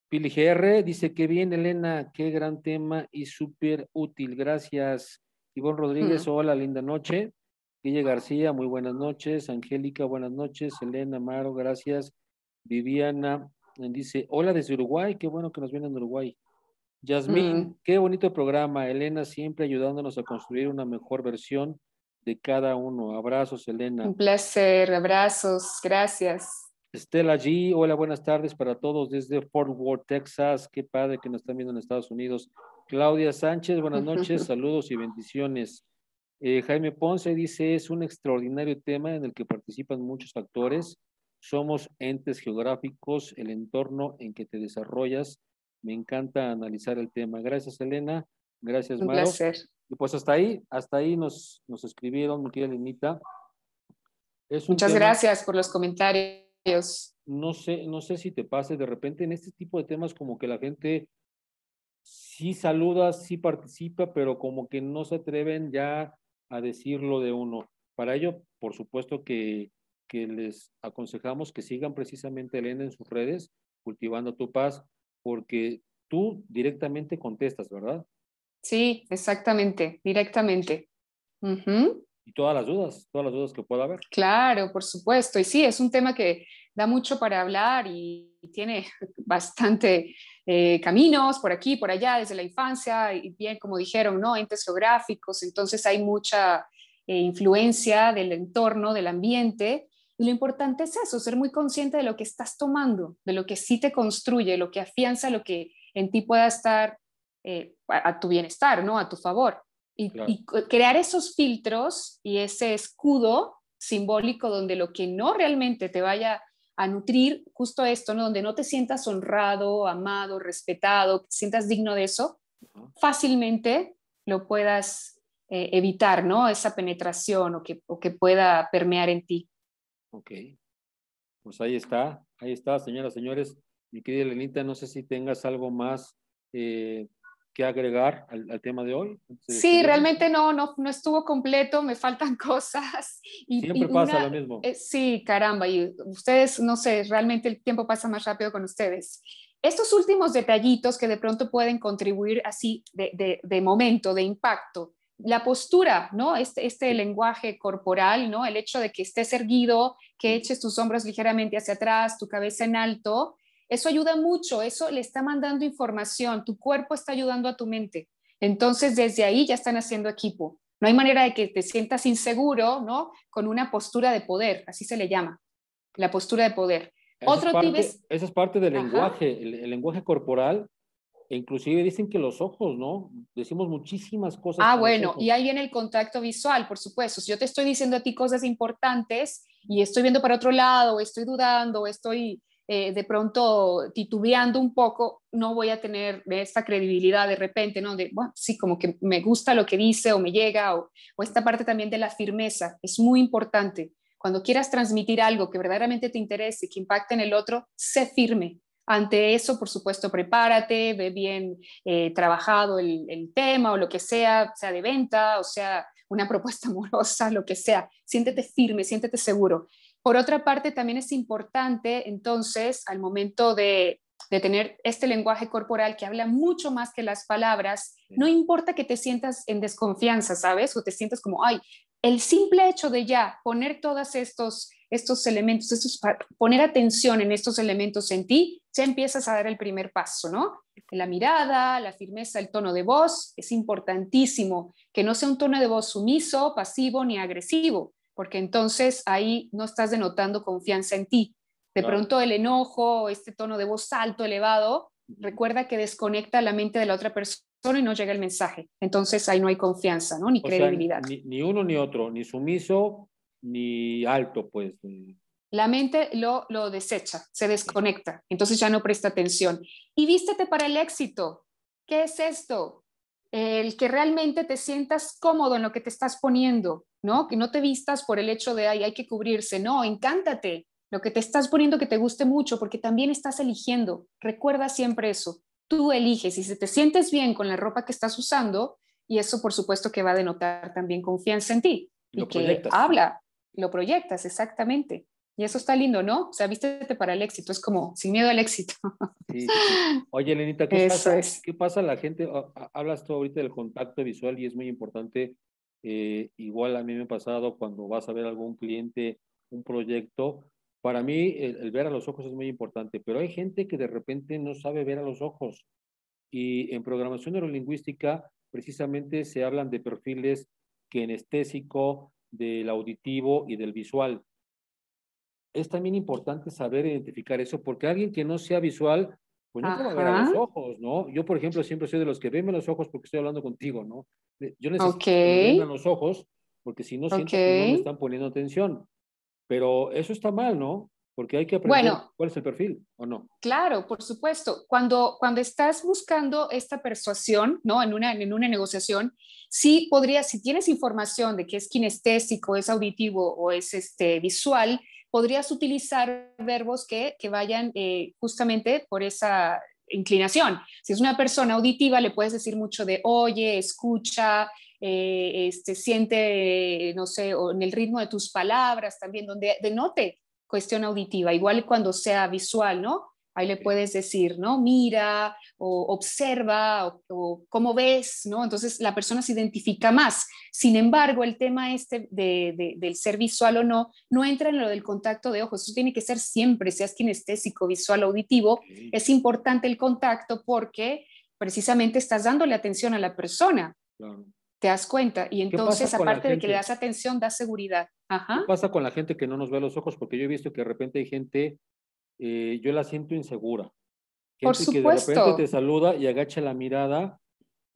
Pili GR dice que bien, Elena, qué gran tema y súper útil. Gracias. Ivonne Rodríguez, hola, linda noche. Guille García, muy buenas noches. Angélica, buenas noches. Elena Maro, gracias. Viviana dice, hola desde Uruguay, qué bueno que nos vienen de Uruguay. Yasmín, qué bonito programa. Elena siempre ayudándonos a construir una mejor versión de cada uno. Abrazos, Elena. Un placer, abrazos, gracias. Estela G, hola, buenas tardes para todos desde Fort Worth, Texas. Qué padre que nos están viendo en Estados Unidos. Claudia Sánchez, buenas noches, [laughs] saludos y bendiciones. Eh, Jaime Ponce dice, es un extraordinario tema en el que participan muchos actores. Somos entes geográficos, el entorno en que te desarrollas. Me encanta analizar el tema. Gracias, Elena. Gracias, Mario. Un placer. Y pues hasta ahí, hasta ahí nos, escribieron, mi querida Muchas gracias por los comentarios. No sé, no sé si te pase de repente en este tipo de temas como que la gente sí saluda, sí participa, pero como que no se atreven ya a decirlo de uno. Para ello, por supuesto que, les aconsejamos que sigan precisamente Elena en sus redes, cultivando tu paz, porque tú directamente contestas, ¿verdad? Sí, exactamente, directamente. Y todas las dudas, todas las dudas que pueda haber. Claro, por supuesto. Y sí, es un tema que da mucho para hablar y, tiene [laughs] bastante eh, caminos por aquí, por allá, desde la infancia, y bien, como dijeron, ¿no? Entes geográficos, entonces hay mucha eh, influencia del entorno, del ambiente. Y lo importante es eso, ser muy consciente de lo que estás tomando, de lo que sí te construye, lo que afianza, lo que en ti pueda estar eh, a, tu bienestar, ¿no? A tu favor. Y, crear esos filtros y ese escudo simbólico donde lo que no realmente te vaya a nutrir justo esto, ¿no? donde no te sientas honrado, amado, respetado, que te sientas digno de eso, fácilmente lo puedas eh, evitar, ¿no? Esa penetración o que, o que pueda permear en ti. Ok. Pues ahí está, ahí está, señoras, señores. Mi querida Lenita, no sé si tengas algo más eh, agregar al, tema de hoy? sí, realmente no, no, no estuvo completo, me faltan [laughs] cosas. Siempre pasa lo mismo. Eh, sí, caramba, y ustedes, no sé, realmente el tiempo pasa más rápido con ustedes. Estos últimos detallitos que de pronto pueden contribuir así de, momento, de impacto, la postura, ¿no? Este, este lenguaje corporal, ¿no? El hecho de que estés erguido, que eches tus hombros ligeramente hacia atrás, tu cabeza en alto, eso ayuda mucho, eso le está mandando información, tu cuerpo está ayudando a tu mente. Entonces, desde ahí ya están haciendo equipo. No hay manera de que te sientas inseguro, ¿no? Con una postura de poder, así se le llama, la postura de poder. Esa es parte, parte del lenguaje, el, el, lenguaje corporal. E inclusive dicen que los ojos, ¿no? Decimos muchísimas cosas. Ah, bueno, y ahí viene el contacto visual, por supuesto. Si yo te estoy diciendo a ti cosas importantes y estoy viendo para otro lado, estoy dudando, estoy eh, de pronto titubeando un poco, no voy a tener esta credibilidad de repente, ¿no? De, bueno, sí, como que me gusta lo que dice o me llega, o, esta parte también de la firmeza, es muy importante. Cuando quieras transmitir algo que verdaderamente te interese, que impacte en el otro, sé firme, ante eso, por supuesto, prepárate, ve bien eh, trabajado el, el, tema o lo que sea, sea de venta o sea una [laughs] propuesta amorosa, lo que sea. Siéntete firme, siéntete seguro. Por otra parte, también es importante, entonces, al momento de, tener este lenguaje corporal que habla mucho más que las palabras, no importa que te sientas en desconfianza, ¿sabes? O te sientas como, ay, el simple hecho de ya poner todos estos, estos elementos, estos, poner atención en estos elementos en ti, ya empiezas a dar el primer paso, ¿no? La mirada, la firmeza, el tono de voz, es importantísimo, que no sea un tono de voz sumiso, pasivo ni agresivo, porque entonces ahí no estás denotando confianza en ti. De pronto el enojo, este tono de voz alto, elevado, recuerda que desconecta la mente de la otra persona y no llega el mensaje. Entonces ahí no hay confianza, ¿no? Ni credibilidad. ni, uno ni otro, ni sumiso ni alto, pues. La mente lo, lo desecha, se desconecta, entonces ya no presta atención. Y vístete para el éxito. ¿Qué es esto? El que realmente te sientas cómodo en lo que te estás poniendo, ¿no? Que no te vistas por el hecho de, ay, hay que cubrirse, no, encántate. Lo que te estás poniendo que te guste mucho, porque también estás eligiendo. Recuerda siempre eso. Tú eliges y si te sientes bien con la ropa que estás usando, y eso por supuesto que va a denotar también confianza en ti. y que habla, lo proyectas, exactamente. Y eso está lindo, ¿no? O sea, vístete para el éxito, es como sin miedo al éxito. Oye, Lenita, ¿qué pasa? ¿Qué pasa la gente? Hablas tú ahorita del contacto visual y es muy importante eh, igual a mí me ha pasado cuando vas a ver algún cliente un proyecto. Para mí el, ver a los ojos es muy importante, pero hay gente que de repente no sabe ver a los ojos. Y en programación neurolingüística precisamente se hablan de perfiles kinestésico, del auditivo y del visual. Es también importante saber identificar eso porque alguien que no sea visual pues no ver a los ojos, ¿no? Yo, por ejemplo, siempre soy de los que venme los ojos porque estoy hablando contigo, ¿no? Eh, yo necesito que me los ojos porque si no siento que no me están poniendo atención. Pero eso está mal, ¿no? Porque hay que aprender bueno, cuál es el perfil o no. Claro, por supuesto. Cuando, cuando estás buscando esta persuasión, ¿no? En una, en una negociación, sí podría, si tienes información de que es kinestésico, es auditivo o es este, visual, podrías utilizar verbos que, vayan eh, justamente por esa inclinación. Si es una persona auditiva, le puedes decir mucho de oye, escucha, eh, este, siente, no sé, en el ritmo de tus palabras también, donde denote cuestión auditiva, igual cuando sea visual, ¿no? Ahí le puedes decir, ¿no? Mira o observa o, cómo ves, ¿no? Entonces la persona se identifica más. Sin embargo, el tema este del ser visual o no, no entra en lo del contacto de ojos. Eso tiene que ser siempre, seas kinestésico, visual, auditivo. Es importante el contacto porque precisamente estás dándole atención a la persona. Te das cuenta. Y entonces, aparte de que le das atención, da seguridad. ¿Qué pasa con la gente que no nos ve los ojos? Porque yo he visto que de repente hay gente eh, yo la siento insegura. Por supuesto. que de repente te saluda y agacha la mirada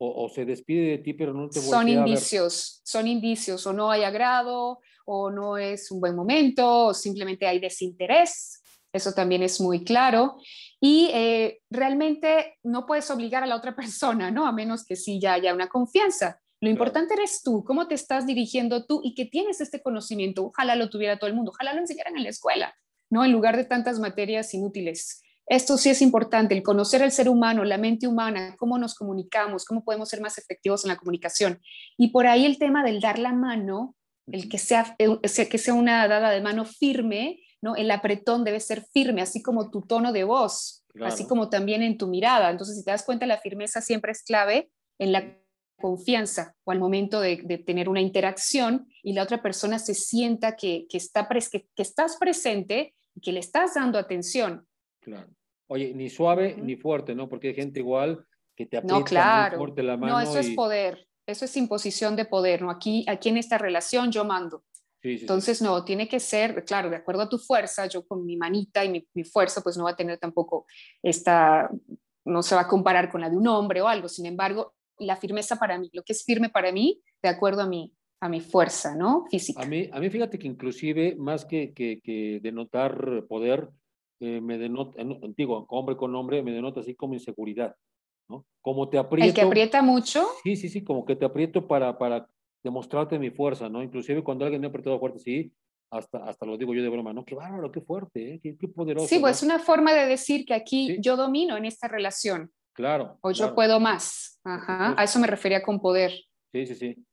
o, se despide de ti, pero no te Son indicios, son indicios, o no hay agrado, o no es un buen momento, o simplemente hay desinterés. Eso también es muy claro. Y eh, realmente no puedes obligar a la otra [laughs] persona, ¿no? A menos que sí ya haya una confianza. Lo importante eres tú, cómo te estás dirigiendo tú y que tienes este conocimiento. Ojalá lo tuviera todo el mundo, ojalá lo enseñaran en la escuela. ¿no? En lugar de tantas materias inútiles. Esto sí es importante, el conocer al ser humano, la mente humana, cómo nos comunicamos, cómo podemos ser más efectivos en la comunicación. Y por ahí el tema del dar la mano, el que sea, eh, que sea una dada de mano firme, ¿no? El apretón debe ser firme, así como tu tono de voz, así como también en tu mirada. Entonces, si te das cuenta, la firmeza siempre es clave en la confianza o al momento de, tener una interacción y la otra persona se sienta que, está que estás presente que le estás dando atención. Claro. Oye, ni suave ni fuerte, ¿no? Porque hay gente igual que te aprieta claro. muy la mano. No, eso es poder, eso es imposición de poder, ¿no? Aquí, aquí en esta relación yo mando. Entonces, no, tiene que ser, claro, de acuerdo a tu fuerza, yo con mi manita y mi, fuerza, pues no va a tener tampoco esta, no se va a comparar con la de un hombre o algo, sin embargo, la firmeza para mí, lo que es firme para mí, de acuerdo a mí a mi fuerza, ¿no? Física. A mí, a mí fíjate que inclusive, más que, que, que denotar poder, eh, me denota, antiguo, hombre con hombre, me denota así como inseguridad, ¿no? Como te aprieto. ¿El que aprieta mucho? Sí, sí, sí, como que te aprieto para, para demostrarte mi fuerza, ¿no? Inclusive cuando alguien me ha apretado fuerte, sí, hasta, hasta lo digo yo de broma, ¿no? Qué bárbaro, qué fuerte, eh! qué, qué, poderoso. Sí, pues es una forma de decir que aquí yo domino en esta relación. Claro. O yo puedo más. Ajá, a eso me refería con poder. Sí, sí, sí.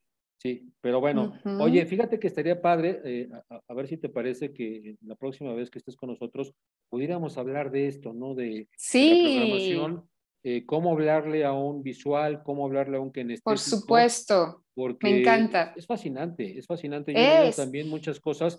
Sí, pero bueno, oye, fíjate que estaría padre, eh, a, ver si te parece que la próxima vez que estés con nosotros pudiéramos hablar de esto, ¿no? De, sí. la programación, eh, cómo hablarle a un visual, cómo hablarle a un kinestésico. Por supuesto, porque me encanta. Es fascinante, es fascinante. Yo Veo también muchas cosas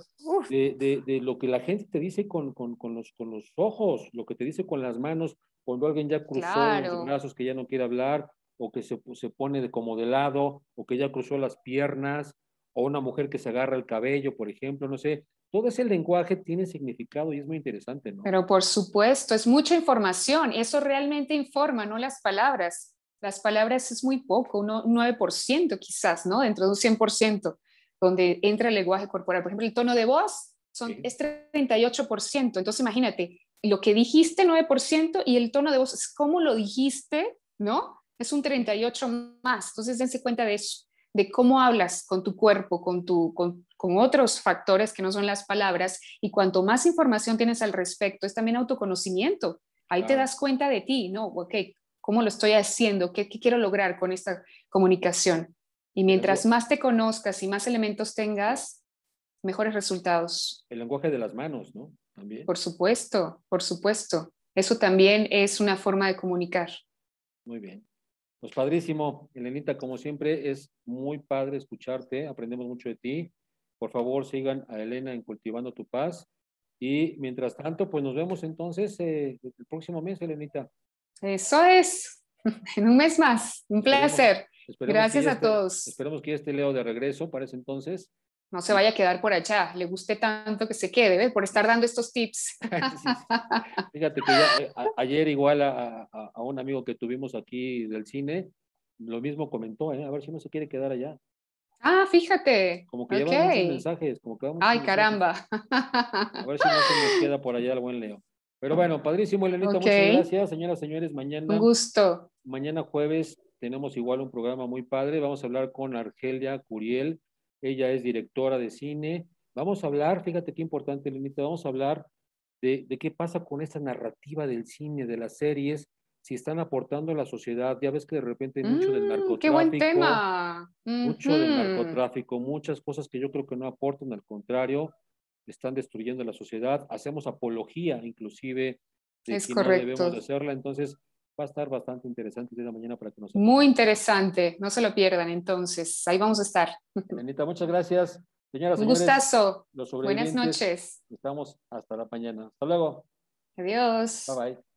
de, lo que la gente te dice con, con, los, con los ojos, lo que te dice con las manos, cuando alguien ya cruzó los brazos que ya no quiere hablar, o que se, se pone de, como de lado, o que ya cruzó las piernas, o una mujer que se agarra el cabello, por ejemplo, no sé. Todo ese lenguaje tiene significado y es muy interesante, ¿no? Pero por supuesto, es mucha información. Eso realmente informa, no las palabras. Las palabras es muy poco, un 9% quizás, ¿no? Dentro de un 100%, donde entra el lenguaje corporal. Por ejemplo, el tono de voz son, es 38%. Entonces, imagínate, lo que dijiste 9% y el tono de voz es cómo lo dijiste, ¿no? es un 38 más. Entonces, dense cuenta de eso, de cómo hablas con tu cuerpo, con, tu, con, otros factores que no son las palabras. Y cuanto más información tienes al respecto, es también autoconocimiento. Ahí te das cuenta de ti, ¿no? Ok, ¿cómo lo estoy haciendo? ¿Qué, ¿Qué, quiero lograr con esta comunicación? Y mientras más te conozcas y más elementos tengas, mejores resultados. El lenguaje de las manos, ¿no? También. Por supuesto, por supuesto. Eso también es una forma de comunicar. Muy bien. Pues padrísimo, Elenita, como siempre, es muy padre escucharte, aprendemos mucho de ti. Por favor, sigan a Elena en Cultivando tu Paz. Y mientras tanto, pues nos vemos entonces eh, el próximo mes, Elenita. Eso es, [laughs] en un mes más. Un placer. Gracias a todos. Esperemos que ya esté Leo de regreso para ese entonces no se vaya a quedar por allá, le guste tanto que se quede, por estar dando estos tips. [laughs] Fíjate que eh, ayer igual a, un amigo que tuvimos aquí del cine, lo mismo comentó, ¿eh? a ver si no se quiere quedar allá. Ah, fíjate. Como que llevamos muchos mensajes, como que Ay, caramba. A ver si no se nos queda por allá el buen Leo. Pero bueno, padrísimo, Elenita, muchas gracias. Señoras, señores, mañana. Un gusto. Mañana jueves tenemos igual un programa muy padre. Vamos a hablar con Argelia Curiel ella es directora de cine. Vamos a hablar, fíjate qué importante, Lenita, vamos a hablar de, qué pasa con esta narrativa del cine, de las series, si están aportando a la sociedad. Ya ves que de repente hay mucho del narcotráfico. Mm, ¡Qué buen tema! Mucho del narcotráfico, muchas cosas que yo creo que no aportan, al contrario, están destruyendo la sociedad. Hacemos apología, inclusive, es correcto. debemos hacerla. Entonces, va a estar bastante interesante de la mañana para que nos... Muy interesante, no se lo pierdan entonces, ahí vamos a estar. Benita, muchas gracias. Señoras, Un gustazo. Buenas noches. Estamos hasta la mañana. Hasta luego. Adiós. Bye bye.